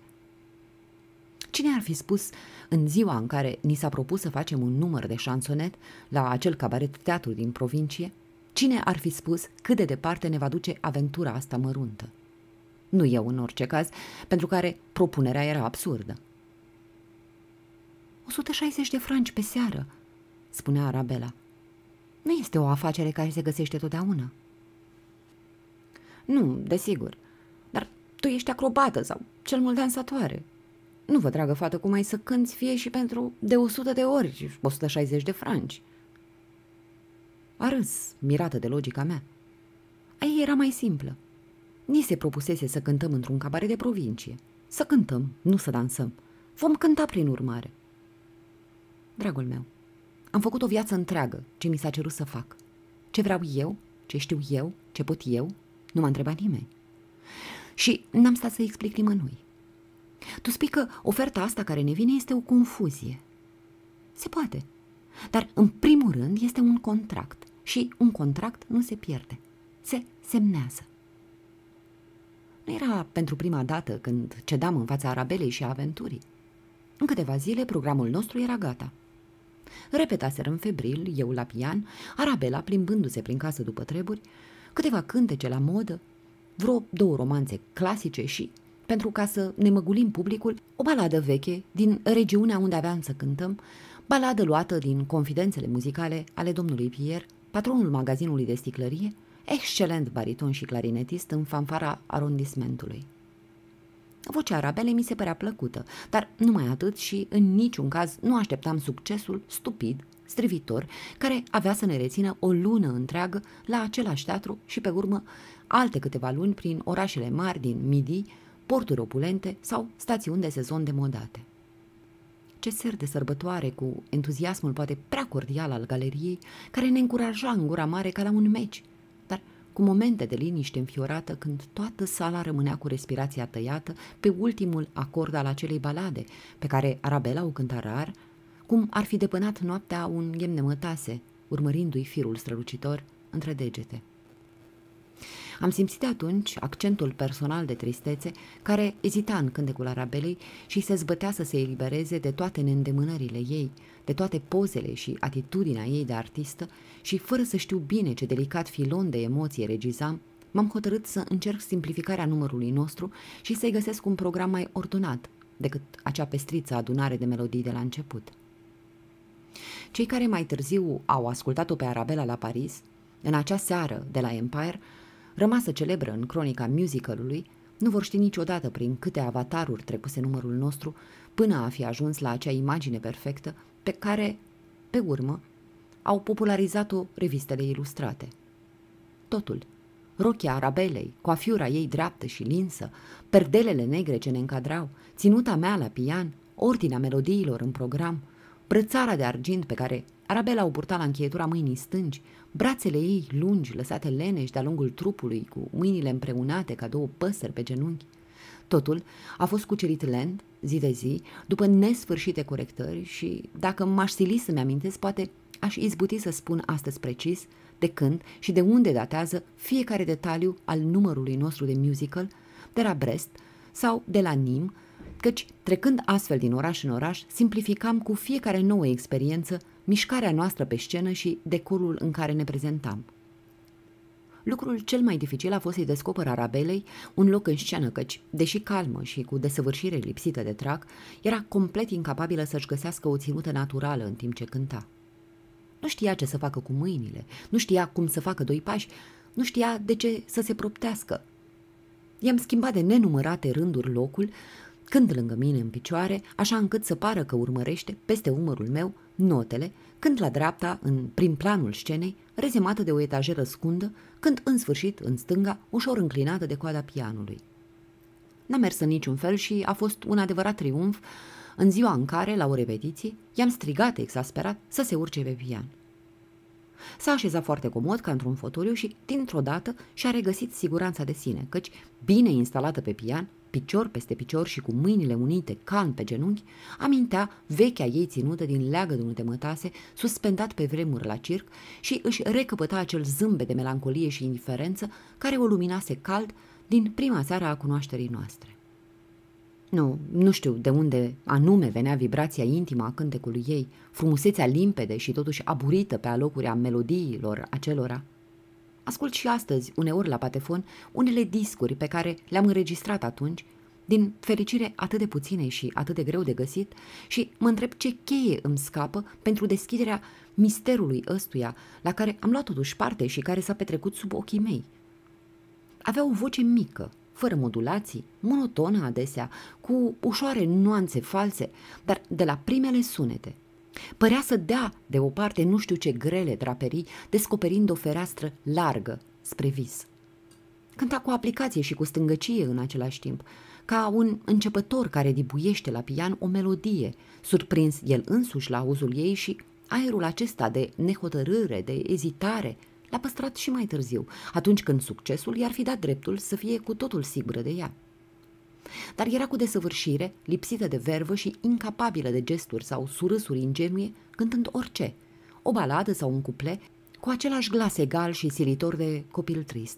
Cine ar fi spus în ziua în care ni s-a propus să facem un număr de șansonet la acel cabaret teatru din provincie? Cine ar fi spus cât de departe ne va duce aventura asta măruntă? Nu eu în orice caz, pentru care propunerea era absurdă. 160 de franci pe seară, spunea Arabela. Nu este o afacere care se găsește totdeauna. Nu, desigur, dar tu ești acrobată sau cel mult dansatoare. Nu vă, dragă fată, cum ai să cânți fie și pentru de 100 de ori, 160 de franci. A râs, mirată de logica mea. A ei era mai simplă. Ni se propusese să cântăm într-un cabaret de provincie. Să cântăm, nu să dansăm. Vom cânta prin urmare. Dragul meu, am făcut o viață întreagă ce mi s-a cerut să fac. Ce vreau eu, ce știu eu, ce pot eu, nu m-a întrebat nimeni. Și n-am stat să explic nimănui. Tu spui că oferta asta care ne vine este o confuzie. Se poate. Dar, în primul rând, este un contract. Și un contract nu se pierde. Se semnează. Nu era pentru prima dată când cedam în fața Arabelei și a aventurii. În câteva zile, programul nostru era gata. Repetaser în febril, eu la pian, Arabela plimbându-se prin casă după treburi, câteva cântece la modă, vreo două romanțe clasice și pentru ca să ne măgulim publicul, o baladă veche din regiunea unde aveam să cântăm, baladă luată din confidențele muzicale ale domnului Pierre, patronul magazinului de sticlărie, excelent bariton și clarinetist în fanfara arondismentului. Vocea arabele mi se părea plăcută, dar numai atât și în niciun caz nu așteptam succesul stupid, strivitor, care avea să ne rețină o lună întreagă la același teatru și pe urmă alte câteva luni prin orașele mari din Midi, porturi opulente sau stațiuni de sezon demodate. Ce ser de sărbătoare cu entuziasmul poate prea cordial al galeriei, care ne încuraja în gura mare ca la un meci, dar cu momente de liniște înfiorată când toată sala rămânea cu respirația tăiată pe ultimul acord al acelei balade, pe care Arabela o cânta rar, cum ar fi depânat noaptea un ghem de mătase, urmărindu-i firul strălucitor între degete. Am simțit atunci accentul personal de tristețe care ezita în cântecul arabelei și se zbătea să se elibereze de toate neîndemânările ei, de toate pozele și atitudinea ei de artistă și fără să știu bine ce delicat filon de emoție regizam, m-am hotărât să încerc simplificarea numărului nostru și să-i găsesc un program mai ordonat decât acea pestriță adunare de melodii de la început. Cei care mai târziu au ascultat-o pe Arabela la Paris, în acea seară de la Empire, rămasă celebră în cronica musicalului, nu vor ști niciodată prin câte avataruri trecuse numărul nostru până a fi ajuns la acea imagine perfectă pe care, pe urmă, au popularizat-o revistele ilustrate. Totul, rochia arabelei, coafiura ei dreaptă și linsă, perdelele negre ce ne încadrau, ținuta mea la pian, ordinea melodiilor în program, brățara de argint pe care Arabela o purta la încheietura mâinii stângi, Brațele ei lungi, lăsate leneși de-a lungul trupului, cu mâinile împreunate ca două păsări pe genunchi. Totul a fost cucerit lent, zi de zi, după nesfârșite corectări și, dacă m-aș sili să-mi amintesc, poate aș izbuti să spun astăzi precis de când și de unde datează fiecare detaliu al numărului nostru de musical, de la Brest sau de la Nim, căci, trecând astfel din oraș în oraș, simplificam cu fiecare nouă experiență mișcarea noastră pe scenă și decorul în care ne prezentam. Lucrul cel mai dificil a fost să-i descoper Arabelei un loc în scenă, căci, deși calmă și cu desăvârșire lipsită de trac, era complet incapabilă să-și găsească o ținută naturală în timp ce cânta. Nu știa ce să facă cu mâinile, nu știa cum să facă doi pași, nu știa de ce să se proptească. I-am schimbat de nenumărate rânduri locul, când lângă mine în picioare, așa încât să pară că urmărește, peste umărul meu, notele, când la dreapta, în prim planul scenei, rezemată de o etajeră scundă, când în sfârșit, în stânga, ușor înclinată de coada pianului. N-a mers în niciun fel și a fost un adevărat triumf în ziua în care, la o repetiție, i-am strigat exasperat să se urce pe pian. S-a așezat foarte comod ca într-un fotoliu și, dintr-o dată, și-a regăsit siguranța de sine, căci, bine instalată pe pian, picior peste picior și cu mâinile unite, calm pe genunchi, amintea vechea ei ținută din leagă de unde mătase, suspendat pe vremuri la circ și își recăpăta acel zâmbet de melancolie și indiferență care o luminase cald din prima seară a cunoașterii noastre. Nu, nu știu de unde anume venea vibrația intimă a cântecului ei, frumusețea limpede și totuși aburită pe alocuri a melodiilor acelora, Ascult și astăzi, uneori la patefon, unele discuri pe care le-am înregistrat atunci, din fericire atât de puține și atât de greu de găsit, și mă întreb ce cheie îmi scapă pentru deschiderea misterului ăstuia, la care am luat totuși parte și care s-a petrecut sub ochii mei. Avea o voce mică, fără modulații, monotonă adesea, cu ușoare nuanțe false, dar de la primele sunete – Părea să dea de o parte nu știu ce grele draperii, descoperind o fereastră largă spre vis. Cânta cu aplicație și cu stângăcie în același timp, ca un începător care dibuiește la pian o melodie, surprins el însuși la auzul ei și aerul acesta de nehotărâre, de ezitare, l-a păstrat și mai târziu, atunci când succesul i-ar fi dat dreptul să fie cu totul sigură de ea. Dar era cu desăvârșire, lipsită de vervă și incapabilă de gesturi sau surâsuri ingenue, cântând orice, o baladă sau un cuple, cu același glas egal și silitor de copil trist.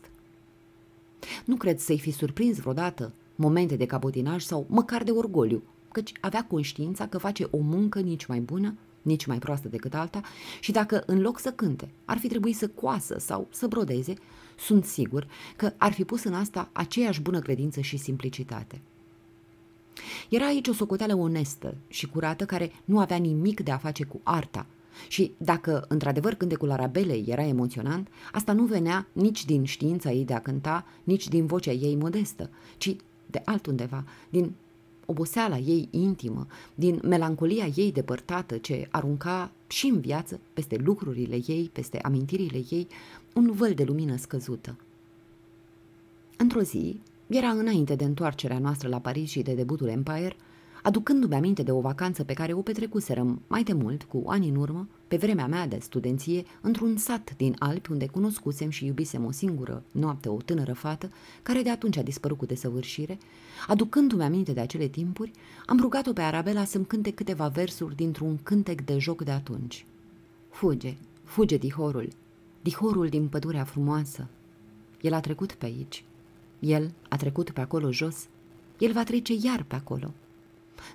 Nu cred să-i fi surprins vreodată momente de cabotinaj sau măcar de orgoliu, căci avea conștiința că face o muncă nici mai bună, nici mai proastă decât alta, și dacă în loc să cânte, ar fi trebuit să coasă sau să brodeze, sunt sigur că ar fi pus în asta aceeași bună credință și simplicitate. Era aici o socoteală onestă și curată care nu avea nimic de a face cu arta, și dacă, într-adevăr, cântecul Arabelei era emoționant, asta nu venea nici din știința ei de a cânta, nici din vocea ei modestă, ci de altundeva, din oboseala ei intimă, din melancolia ei depărtată ce arunca și în viață, peste lucrurile ei, peste amintirile ei, un văl de lumină scăzută. Într-o zi, era înainte de întoarcerea noastră la Paris și de debutul Empire, aducându-mi aminte de o vacanță pe care o petrecuserăm mai de mult, cu ani în urmă, pe vremea mea de studenție, într-un sat din Alpi unde cunoscusem și iubisem o singură noapte o tânără fată, care de atunci a dispărut cu desăvârșire, aducându-mi aminte de acele timpuri, am rugat-o pe Arabela să-mi cânte câteva versuri dintr-un cântec de joc de atunci. Fuge, fuge, dihorul, dihorul din pădurea frumoasă. El a trecut pe aici. El a trecut pe acolo jos. El va trece iar pe acolo.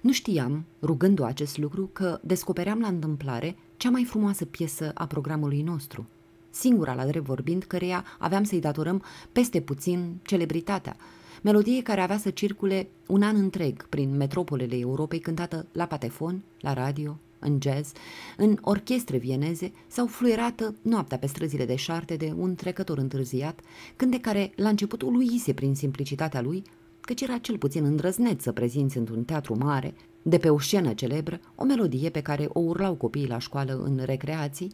Nu știam, rugându-o acest lucru, că descopeream la întâmplare cea mai frumoasă piesă a programului nostru. Singura, la drept vorbind, căreia aveam să-i datorăm peste puțin celebritatea, melodie care avea să circule un an întreg prin metropolele Europei cântată la patefon, la radio, în jazz, în orchestre vieneze sau fluierată noaptea pe străzile de șarte de un trecător întârziat, când de care la început uluise prin simplicitatea lui, căci era cel puțin îndrăzneț să prezinți într-un teatru mare, de pe o scenă celebră, o melodie pe care o urlau copiii la școală în recreații,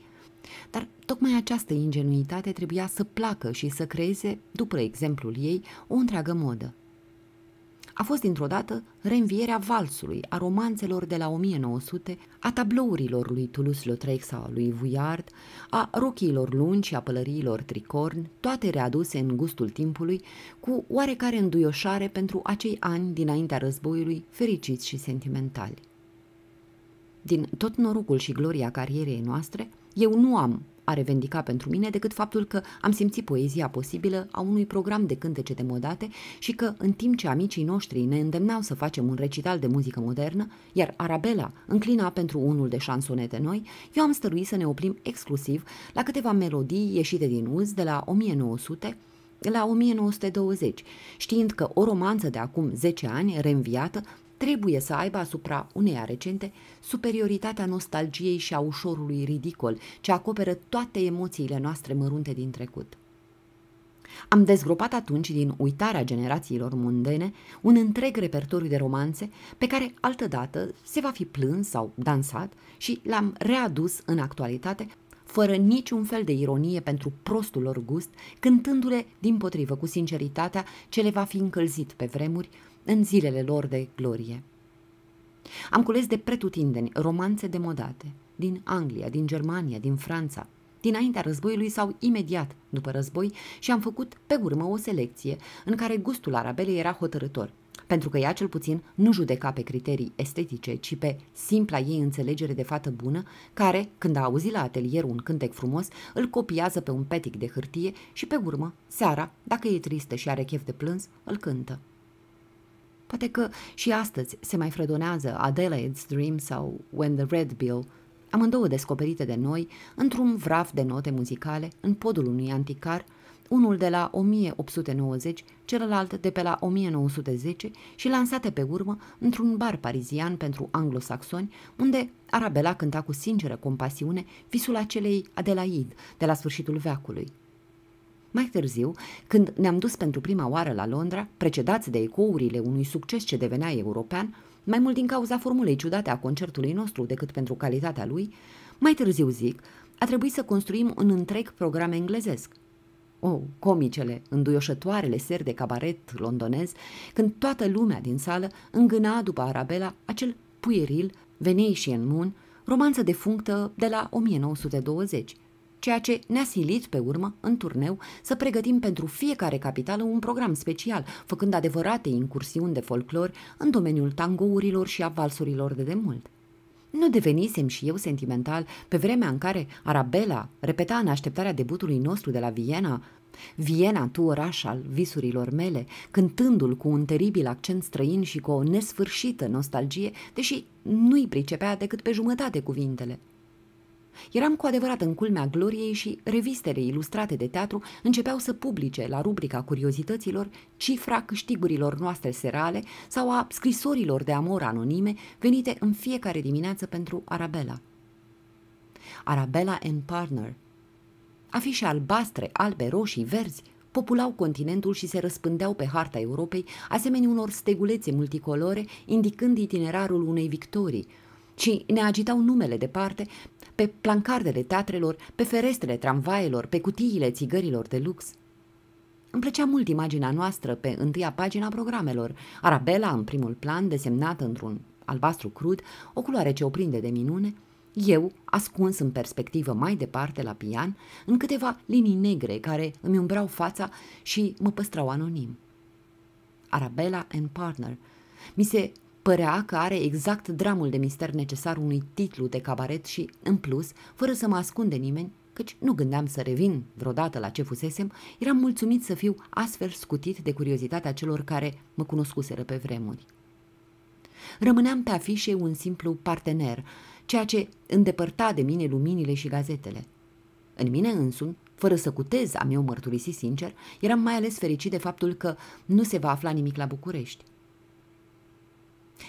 dar tocmai această ingenuitate trebuia să placă și să creeze, după exemplul ei, o întreagă modă a fost dintr-o dată reînvierea valsului, a romanțelor de la 1900, a tablourilor lui Toulouse-Lautrec sau a lui Vuillard, a rochiilor lungi și a pălăriilor tricorn, toate readuse în gustul timpului, cu oarecare înduioșare pentru acei ani dinaintea războiului, fericiți și sentimentali. Din tot norocul și gloria carierei noastre, eu nu am a revendica pentru mine decât faptul că am simțit poezia posibilă a unui program de cântece modate și că, în timp ce amicii noștri ne îndemnau să facem un recital de muzică modernă, iar Arabela înclina pentru unul de șansonete noi, eu am stăruit să ne oprim exclusiv la câteva melodii ieșite din uz de la 1900 la 1920, știind că o romanță de acum 10 ani, reînviată, trebuie să aibă asupra uneia recente superioritatea nostalgiei și a ușorului ridicol ce acoperă toate emoțiile noastre mărunte din trecut. Am dezgropat atunci din uitarea generațiilor mundene un întreg repertoriu de romanțe pe care altădată se va fi plâns sau dansat și l-am readus în actualitate fără niciun fel de ironie pentru prostul lor gust, cântându-le din potrivă cu sinceritatea ce le va fi încălzit pe vremuri în zilele lor de glorie. Am cules de pretutindeni romanțe demodate, din Anglia, din Germania, din Franța, dinaintea războiului sau imediat după război și am făcut pe urmă o selecție în care gustul arabelei era hotărător, pentru că ea cel puțin nu judeca pe criterii estetice, ci pe simpla ei înțelegere de fată bună, care, când a auzit la atelier un cântec frumos, îl copiază pe un petic de hârtie și pe urmă, seara, dacă e tristă și are chef de plâns, îl cântă. Poate că și astăzi se mai fredonează Adelaide's Dream sau When the Red Bill, amândouă descoperite de noi într-un vraf de note muzicale în podul unui anticar, unul de la 1890, celălalt de pe la 1910 și lansate pe urmă într-un bar parizian pentru anglosaxoni, unde Arabela cânta cu sinceră compasiune visul acelei Adelaide de la sfârșitul veacului. Mai târziu, când ne-am dus pentru prima oară la Londra, precedați de ecourile unui succes ce devenea european, mai mult din cauza formulei ciudate a concertului nostru decât pentru calitatea lui, mai târziu zic, a trebuit să construim un întreg program englezesc. O, oh, comicele, înduioșătoarele seri de cabaret londonez, când toată lumea din sală îngâna după Arabela acel pueril Venetian Moon, romanță defunctă de la 1920, ceea ce ne-a silit pe urmă, în turneu, să pregătim pentru fiecare capitală un program special, făcând adevărate incursiuni de folclor în domeniul tangourilor și a valsurilor de demult. Nu devenisem și eu sentimental pe vremea în care Arabella repeta în așteptarea debutului nostru de la Viena Viena, tu oraș al visurilor mele, cântându-l cu un teribil accent străin și cu o nesfârșită nostalgie, deși nu-i pricepea decât pe jumătate cuvintele – Eram cu adevărat în culmea gloriei și revistele ilustrate de teatru începeau să publice la rubrica curiozităților cifra câștigurilor noastre serale sau a scrisorilor de amor anonime venite în fiecare dimineață pentru Arabella. Arabella and Partner. Afișe albastre, albe, roșii, verzi populau continentul și se răspândeau pe harta Europei, asemenea unor stegulețe multicolore, indicând itinerarul unei victorii, ci ne agitau numele departe pe plancardele teatrelor, pe ferestrele tramvaielor, pe cutiile țigărilor de lux. Îmi plăcea mult imaginea noastră pe întâia pagina programelor, Arabela în primul plan, desemnată într-un albastru crud, o culoare ce o prinde de minune, eu, ascuns în perspectivă mai departe la pian, în câteva linii negre care îmi umbrau fața și mă păstrau anonim. Arabella and Partner. Mi se Părea că are exact dramul de mister necesar unui titlu de cabaret și, în plus, fără să mă ascunde nimeni, căci nu gândeam să revin vreodată la ce fusesem, eram mulțumit să fiu astfel scutit de curiozitatea celor care mă cunoscuseră pe vremuri. Rămâneam pe afișe un simplu partener, ceea ce îndepărta de mine luminile și gazetele. În mine însumi, fără să cutez, am eu mărturisi sincer, eram mai ales fericit de faptul că nu se va afla nimic la București.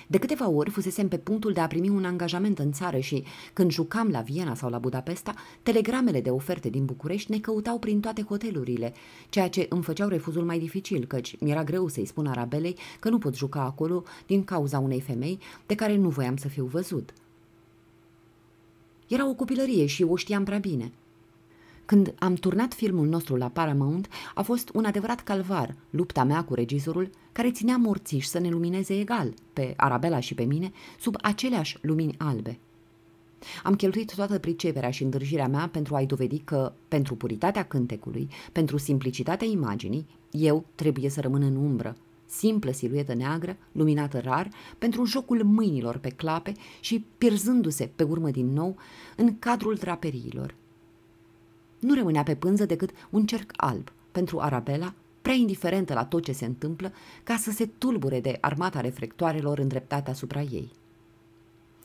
De câteva ori fusesem pe punctul de a primi un angajament în țară și, când jucam la Viena sau la Budapesta, telegramele de oferte din București ne căutau prin toate hotelurile, ceea ce îmi făceau refuzul mai dificil, căci mi-era greu să-i spun Arabelei că nu pot juca acolo din cauza unei femei de care nu voiam să fiu văzut. Era o copilărie și o știam prea bine – când am turnat filmul nostru la Paramount, a fost un adevărat calvar lupta mea cu regizorul, care ținea morțiș să ne lumineze egal, pe Arabela și pe mine, sub aceleași lumini albe. Am cheltuit toată priceperea și îndrăgirea mea pentru a-i dovedi că, pentru puritatea cântecului, pentru simplicitatea imaginii, eu trebuie să rămân în umbră, simplă siluetă neagră, luminată rar, pentru jocul mâinilor pe clape și pierzându se pe urmă din nou în cadrul draperiilor, nu rămânea pe pânză decât un cerc alb pentru Arabela, prea indiferentă la tot ce se întâmplă, ca să se tulbure de armata reflectoarelor îndreptată asupra ei.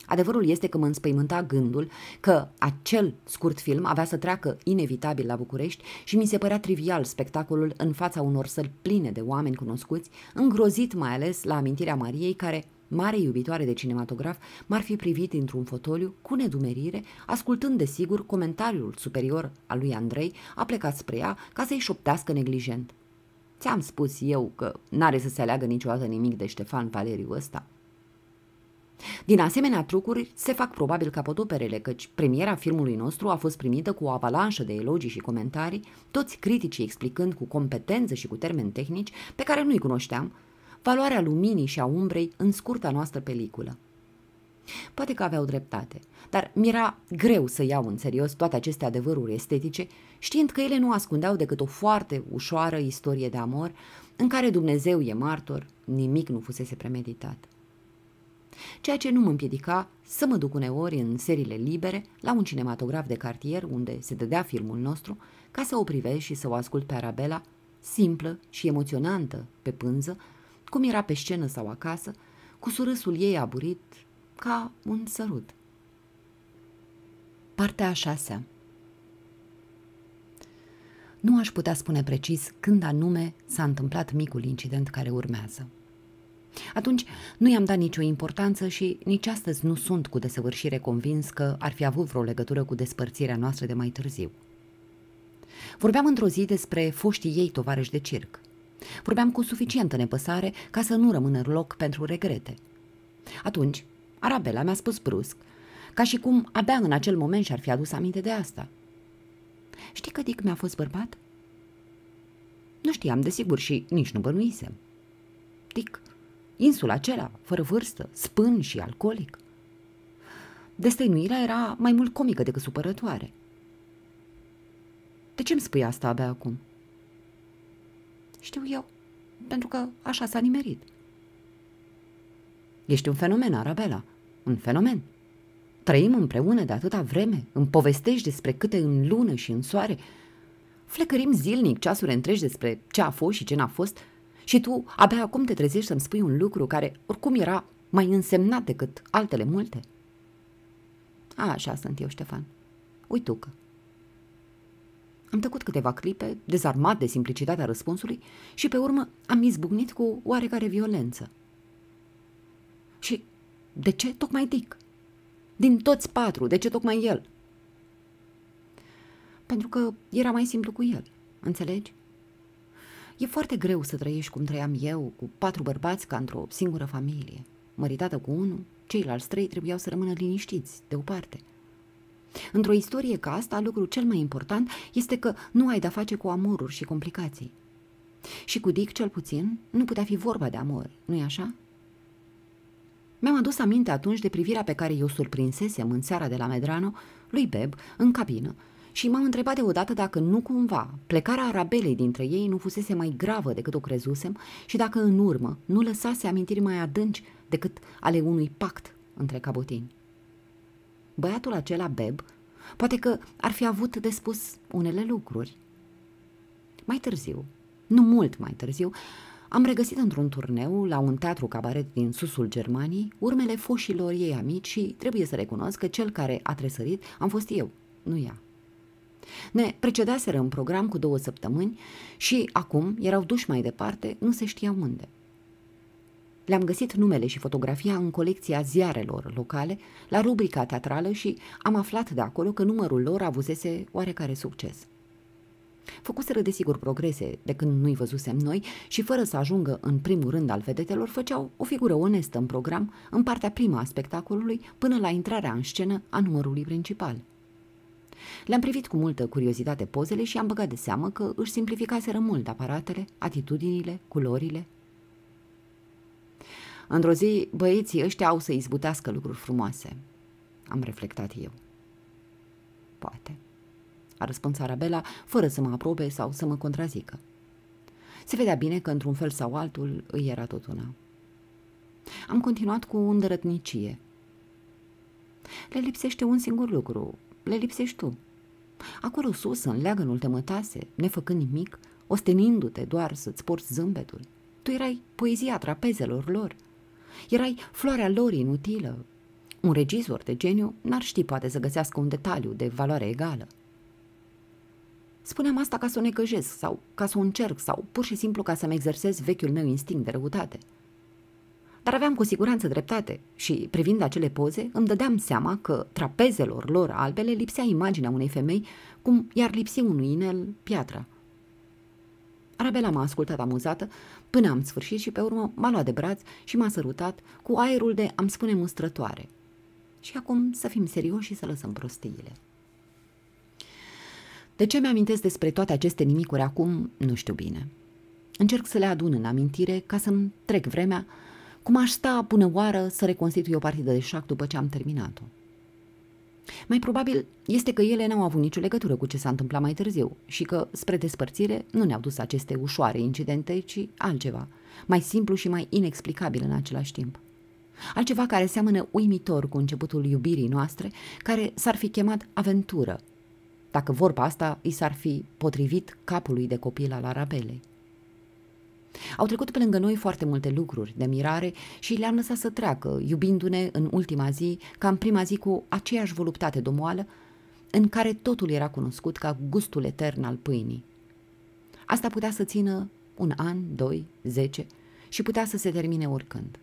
Adevărul este că mă înspăimânta gândul că acel scurt film avea să treacă inevitabil la București și mi se părea trivial spectacolul în fața unor săli pline de oameni cunoscuți, îngrozit mai ales la amintirea Mariei care mare iubitoare de cinematograf, m-ar fi privit dintr-un fotoliu cu nedumerire, ascultând desigur comentariul superior al lui Andrei, a plecat spre ea ca să-i șoptească neglijent. Ți-am spus eu că n-are să se aleagă niciodată nimic de Ștefan Valeriu ăsta. Din asemenea trucuri se fac probabil capotoperele, căci premiera filmului nostru a fost primită cu o avalanșă de elogii și comentarii, toți criticii explicând cu competență și cu termeni tehnici pe care nu-i cunoșteam, valoarea luminii și a umbrei în scurta noastră peliculă. Poate că aveau dreptate, dar mi-era greu să iau în serios toate aceste adevăruri estetice, știind că ele nu ascundeau decât o foarte ușoară istorie de amor, în care Dumnezeu e martor, nimic nu fusese premeditat. Ceea ce nu mă împiedica să mă duc uneori în serile libere la un cinematograf de cartier unde se dădea filmul nostru ca să o privesc și să o ascult pe Arabela, simplă și emoționantă pe pânză, cum era pe scenă sau acasă, cu surâsul ei aburit, ca un sărut. Partea a șasea Nu aș putea spune precis când anume s-a întâmplat micul incident care urmează. Atunci nu i-am dat nicio importanță și nici astăzi nu sunt cu desăvârșire convins că ar fi avut vreo legătură cu despărțirea noastră de mai târziu. Vorbeam într-o zi despre foștii ei tovarăși de circ – Vorbeam cu suficientă nepăsare ca să nu rămână loc pentru regrete. Atunci, Arabela mi-a spus brusc, ca și cum abia în acel moment și-ar fi adus aminte de asta. Știi că Dick mi-a fost bărbat? Nu știam, desigur, și nici nu bănuisem. Dick, insula acela, fără vârstă, spân și alcoolic. Destăinuirea era mai mult comică decât supărătoare. De ce îmi spui asta abia acum?" Știu eu, pentru că așa s-a nimerit. Ești un fenomen, Arabela, un fenomen. Trăim împreună de atâta vreme, îmi povestești despre câte în lună și în soare. Flecărim zilnic ceasuri întregi despre ce a fost și ce n-a fost și tu abia acum te trezești să-mi spui un lucru care oricum era mai însemnat decât altele multe. A, așa sunt eu, Ștefan. Uitucă. Am tăcut câteva clipe, dezarmat de simplicitatea răspunsului și pe urmă am izbucnit cu oarecare violență. Și de ce tocmai Dick? Din toți patru, de ce tocmai el? Pentru că era mai simplu cu el, înțelegi? E foarte greu să trăiești cum trăiam eu, cu patru bărbați ca într-o singură familie. Măritată cu unul, ceilalți trei trebuiau să rămână liniștiți, deoparte – Într-o istorie ca asta, lucrul cel mai important este că nu ai de-a face cu amoruri și complicații. Și cu Dick, cel puțin, nu putea fi vorba de amor, nu-i așa? Mi-am adus aminte atunci de privirea pe care eu surprinsesem în seara de la Medrano lui Beb în cabină și m-am întrebat deodată dacă nu cumva plecarea arabelei dintre ei nu fusese mai gravă decât o crezusem și dacă în urmă nu lăsase amintiri mai adânci decât ale unui pact între cabotini. Băiatul acela beb, poate că ar fi avut de spus unele lucruri. Mai târziu, nu mult mai târziu, am regăsit într-un turneu, la un teatru cabaret din susul Germaniei, urmele foșilor ei amici și trebuie să recunosc că cel care a tresărit am fost eu, nu ea. Ne precedaseră în program cu două săptămâni și acum erau duși mai departe, nu se știa unde – le-am găsit numele și fotografia în colecția ziarelor locale, la rubrica teatrală și am aflat de acolo că numărul lor avusese oarecare succes. Făcuseră desigur progrese de când nu-i văzusem noi și fără să ajungă în primul rând al vedetelor, făceau o figură onestă în program, în partea prima a spectacolului, până la intrarea în scenă a numărului principal. Le-am privit cu multă curiozitate pozele și am băgat de seamă că își simplificaseră mult aparatele, atitudinile, culorile, Într-o zi, băieții ăștia au să izbutească lucruri frumoase. Am reflectat eu. Poate. A răspuns Arabela, fără să mă aprobe sau să mă contrazică. Se vedea bine că, într-un fel sau altul, îi era tot una. Am continuat cu îndrătnicie. Le lipsește un singur lucru. Le lipsești tu. Acolo sus, în leagănul te mătase, nefăcând nimic, ostenindu-te doar să-ți porți zâmbetul. Tu erai poezia trapezelor lor, Erai floarea lor inutilă. Un regizor de geniu n-ar ști poate să găsească un detaliu de valoare egală. Spuneam asta ca să o necăjesc sau ca să o încerc sau pur și simplu ca să-mi exersez vechiul meu instinct de răutate. Dar aveam cu siguranță dreptate și, privind acele poze, îmi dădeam seama că trapezelor lor albele lipsea imaginea unei femei cum i-ar lipsi unui inel piatra. Arabela m-a ascultat amuzată până am sfârșit și pe urmă m-a luat de braț și m-a sărutat cu aerul de, am spune, mustrătoare. Și acum să fim serioși și să lăsăm prostiile. De ce mi-amintesc despre toate aceste nimicuri acum, nu știu bine. Încerc să le adun în amintire ca să-mi trec vremea, cum aș sta până oară să reconstitui o partidă de șac după ce am terminat-o. Mai probabil este că ele n-au avut nicio legătură cu ce s-a întâmplat mai târziu și că, spre despărțire, nu ne-au dus aceste ușoare incidente, ci altceva, mai simplu și mai inexplicabil în același timp. Altceva care seamănă uimitor cu începutul iubirii noastre, care s-ar fi chemat aventură, dacă vorba asta i s-ar fi potrivit capului de copil al Arabelei. Au trecut pe lângă noi foarte multe lucruri de mirare și le-am lăsat să treacă, iubindu-ne în ultima zi, ca în prima zi cu aceeași voluptate domoală, în care totul era cunoscut ca gustul etern al pâinii. Asta putea să țină un an, doi, zece și putea să se termine oricând.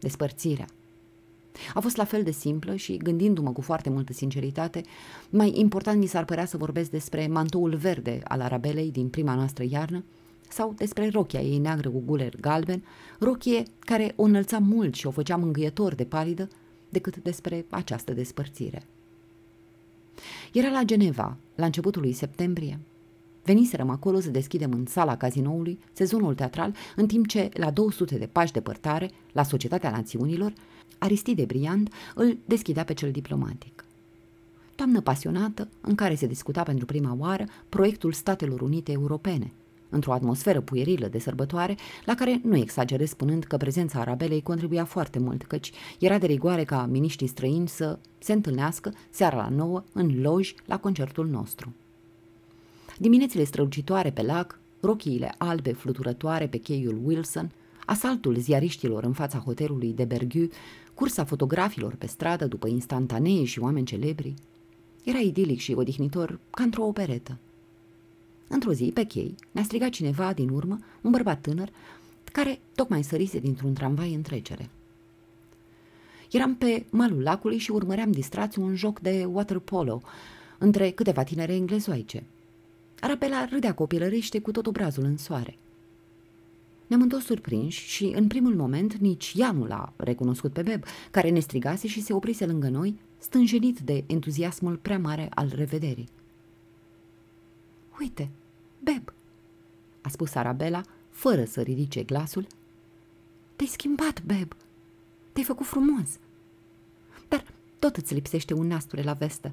Despărțirea. A fost la fel de simplă și, gândindu-mă cu foarte multă sinceritate, mai important mi s-ar părea să vorbesc despre mantoul verde al arabelei din prima noastră iarnă, sau despre rochia ei neagră cu guler galben, rochie care o înălța mult și o făcea mângâietor de palidă, decât despre această despărțire. Era la Geneva, la începutul lui septembrie. Veniserăm acolo să deschidem în sala cazinoului sezonul teatral, în timp ce, la 200 de pași părtare, la Societatea Națiunilor, Aristide Briand îl deschidea pe cel diplomatic. Toamnă pasionată, în care se discuta pentru prima oară proiectul Statelor Unite Europene – într-o atmosferă puierilă de sărbătoare, la care nu exagerez spunând că prezența Arabelei contribuia foarte mult, căci era de rigoare ca miniștrii străini să se întâlnească seara la nouă în loji la concertul nostru. Diminețile strălucitoare pe lac, rochiile albe fluturătoare pe cheiul Wilson, asaltul ziariștilor în fața hotelului de Bergu, cursa fotografilor pe stradă după instantanee și oameni celebri. Era idilic și odihnitor, ca într-o operetă. Într-o zi, pe chei, mi-a strigat cineva din urmă, un bărbat tânăr, care tocmai sărise dintr-un tramvai în trecere. Eram pe malul lacului și urmăream distrați un joc de water polo între câteva tinere englezoice. Arabela râdea copilărește cu tot obrazul în soare. Ne-am întors surprinși și, în primul moment, nici ea nu l-a recunoscut pe Beb, care ne strigase și se oprise lângă noi, stânjenit de entuziasmul prea mare al revederii. Uite, Beb, a spus Arabela, fără să ridice glasul. Te-ai schimbat, Beb. Te-ai făcut frumos. Dar tot îți lipsește un nasture la vestă.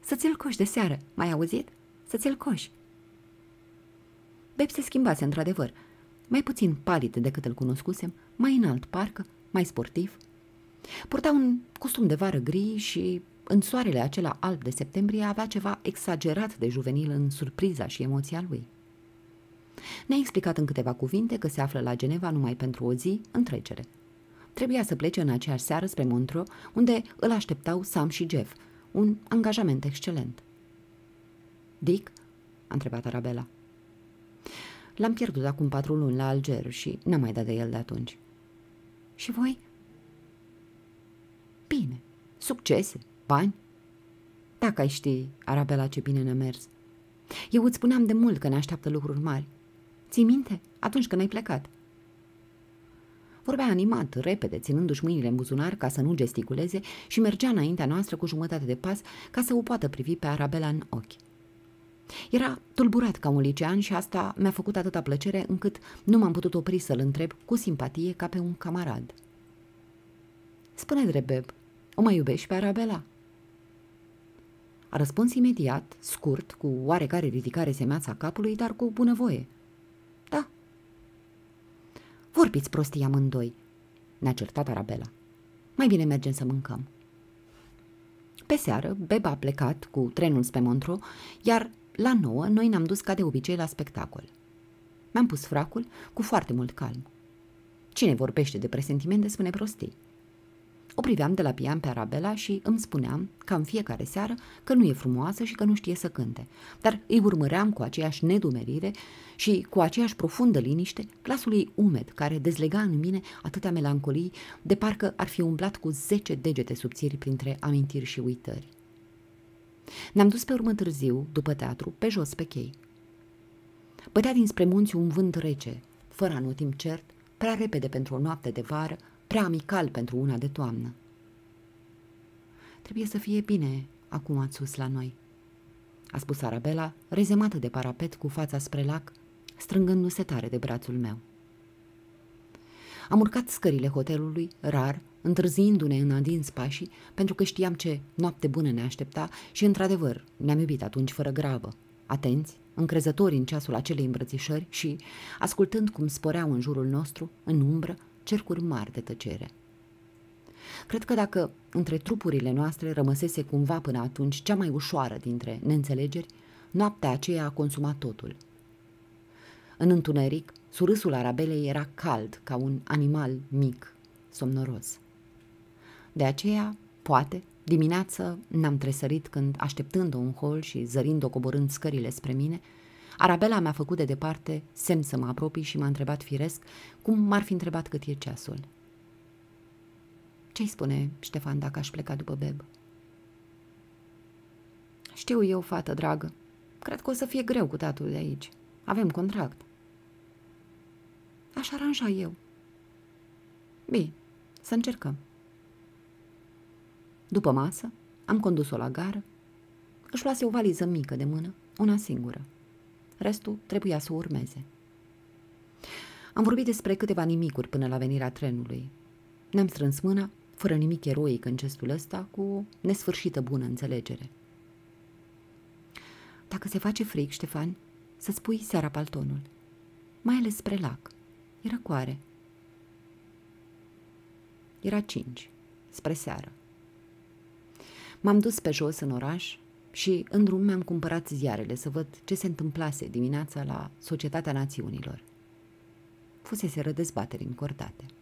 Să ți-l coși de seară, mai auzit? Să ți-l coși. Beb se schimbase într-adevăr, mai puțin palid decât îl cunoscusem, mai înalt parcă, mai sportiv. Purta un costum de vară gri și în soarele acela alb de septembrie avea ceva exagerat de juvenil în surpriza și emoția lui. Ne-a explicat în câteva cuvinte că se află la Geneva numai pentru o zi în trecere. Trebuia să plece în aceeași seară spre Montro, unde îl așteptau Sam și Jeff, un angajament excelent. Dick? a întrebat Arabela. L-am pierdut acum patru luni la Alger și n-am mai dat de el de atunci. Și voi? Bine, succese, Bani? Dacă ai ști, Arabela, ce bine ne-a mers. Eu îți spuneam de mult că ne așteaptă lucruri mari. Ții minte? Atunci când ai plecat. Vorbea animat, repede, ținându-și mâinile în buzunar ca să nu gesticuleze și mergea înaintea noastră cu jumătate de pas ca să o poată privi pe Arabela în ochi. Era tulburat ca un licean și asta mi-a făcut atâta plăcere încât nu m-am putut opri să-l întreb cu simpatie ca pe un camarad. Spune-mi, o mai iubești pe Arabela?" A răspuns imediat, scurt, cu oarecare ridicare semeața capului, dar cu bunăvoie. Da. Vorbiți prostii amândoi, ne-a certat Arabela. Mai bine mergem să mâncăm. Pe seară, Beba a plecat cu trenul spre Montro, iar la nouă noi ne-am dus ca de obicei la spectacol. Mi-am pus fracul cu foarte mult calm. Cine vorbește de presentimente spune prostii. O priveam de la pian pe Arabela și îmi spuneam, ca în fiecare seară, că nu e frumoasă și că nu știe să cânte. Dar îi urmăream cu aceeași nedumerire și cu aceeași profundă liniște glasul ei umed, care dezlega în mine atâtea melancolii, de parcă ar fi umblat cu zece degete subțiri printre amintiri și uitări. Ne-am dus pe urmă târziu, după teatru, pe jos pe chei. Bătea dinspre munți un vânt rece, fără anotim cert, prea repede pentru o noapte de vară, prea amical pentru una de toamnă. Trebuie să fie bine acum ați sus la noi, a spus Arabela, rezemată de parapet cu fața spre lac, strângându-se tare de brațul meu. Am urcat scările hotelului, rar, întârziindu-ne în adins pașii, pentru că știam ce noapte bună ne aștepta și, într-adevăr, ne-am iubit atunci fără grabă, atenți, încrezători în ceasul acelei îmbrățișări și, ascultând cum sporeau în jurul nostru, în umbră, cercuri mari de tăcere. Cred că dacă între trupurile noastre rămăsese cumva până atunci cea mai ușoară dintre neînțelegeri, noaptea aceea a consumat totul. În întuneric, surâsul arabelei era cald ca un animal mic, somnoros. De aceea, poate, dimineață n-am tresărit când, așteptând-o în hol și zărind-o coborând scările spre mine, Arabela mi-a făcut de departe semn să mă apropii și m-a întrebat firesc cum m-ar fi întrebat cât e ceasul. Ce-i spune Ștefan dacă aș pleca după beb? Știu eu, fată dragă. Cred că o să fie greu cu tatul de aici. Avem contract. Aș aranja eu. Bine, să încercăm. După masă, am condus-o la gară, își luase o valiză mică de mână, una singură. Restul trebuia să urmeze. Am vorbit despre câteva nimicuri până la venirea trenului. Ne-am strâns mâna, fără nimic eroic în gestul ăsta, cu o nesfârșită bună înțelegere. Dacă se face fric, Ștefan, să spui seara paltonul. Mai ales spre lac. Era coare. Era cinci, spre seară. M-am dus pe jos în oraș, și în drum mi-am cumpărat ziarele să văd ce se întâmplase dimineața la Societatea Națiunilor. Fusese rădezbateri încordate.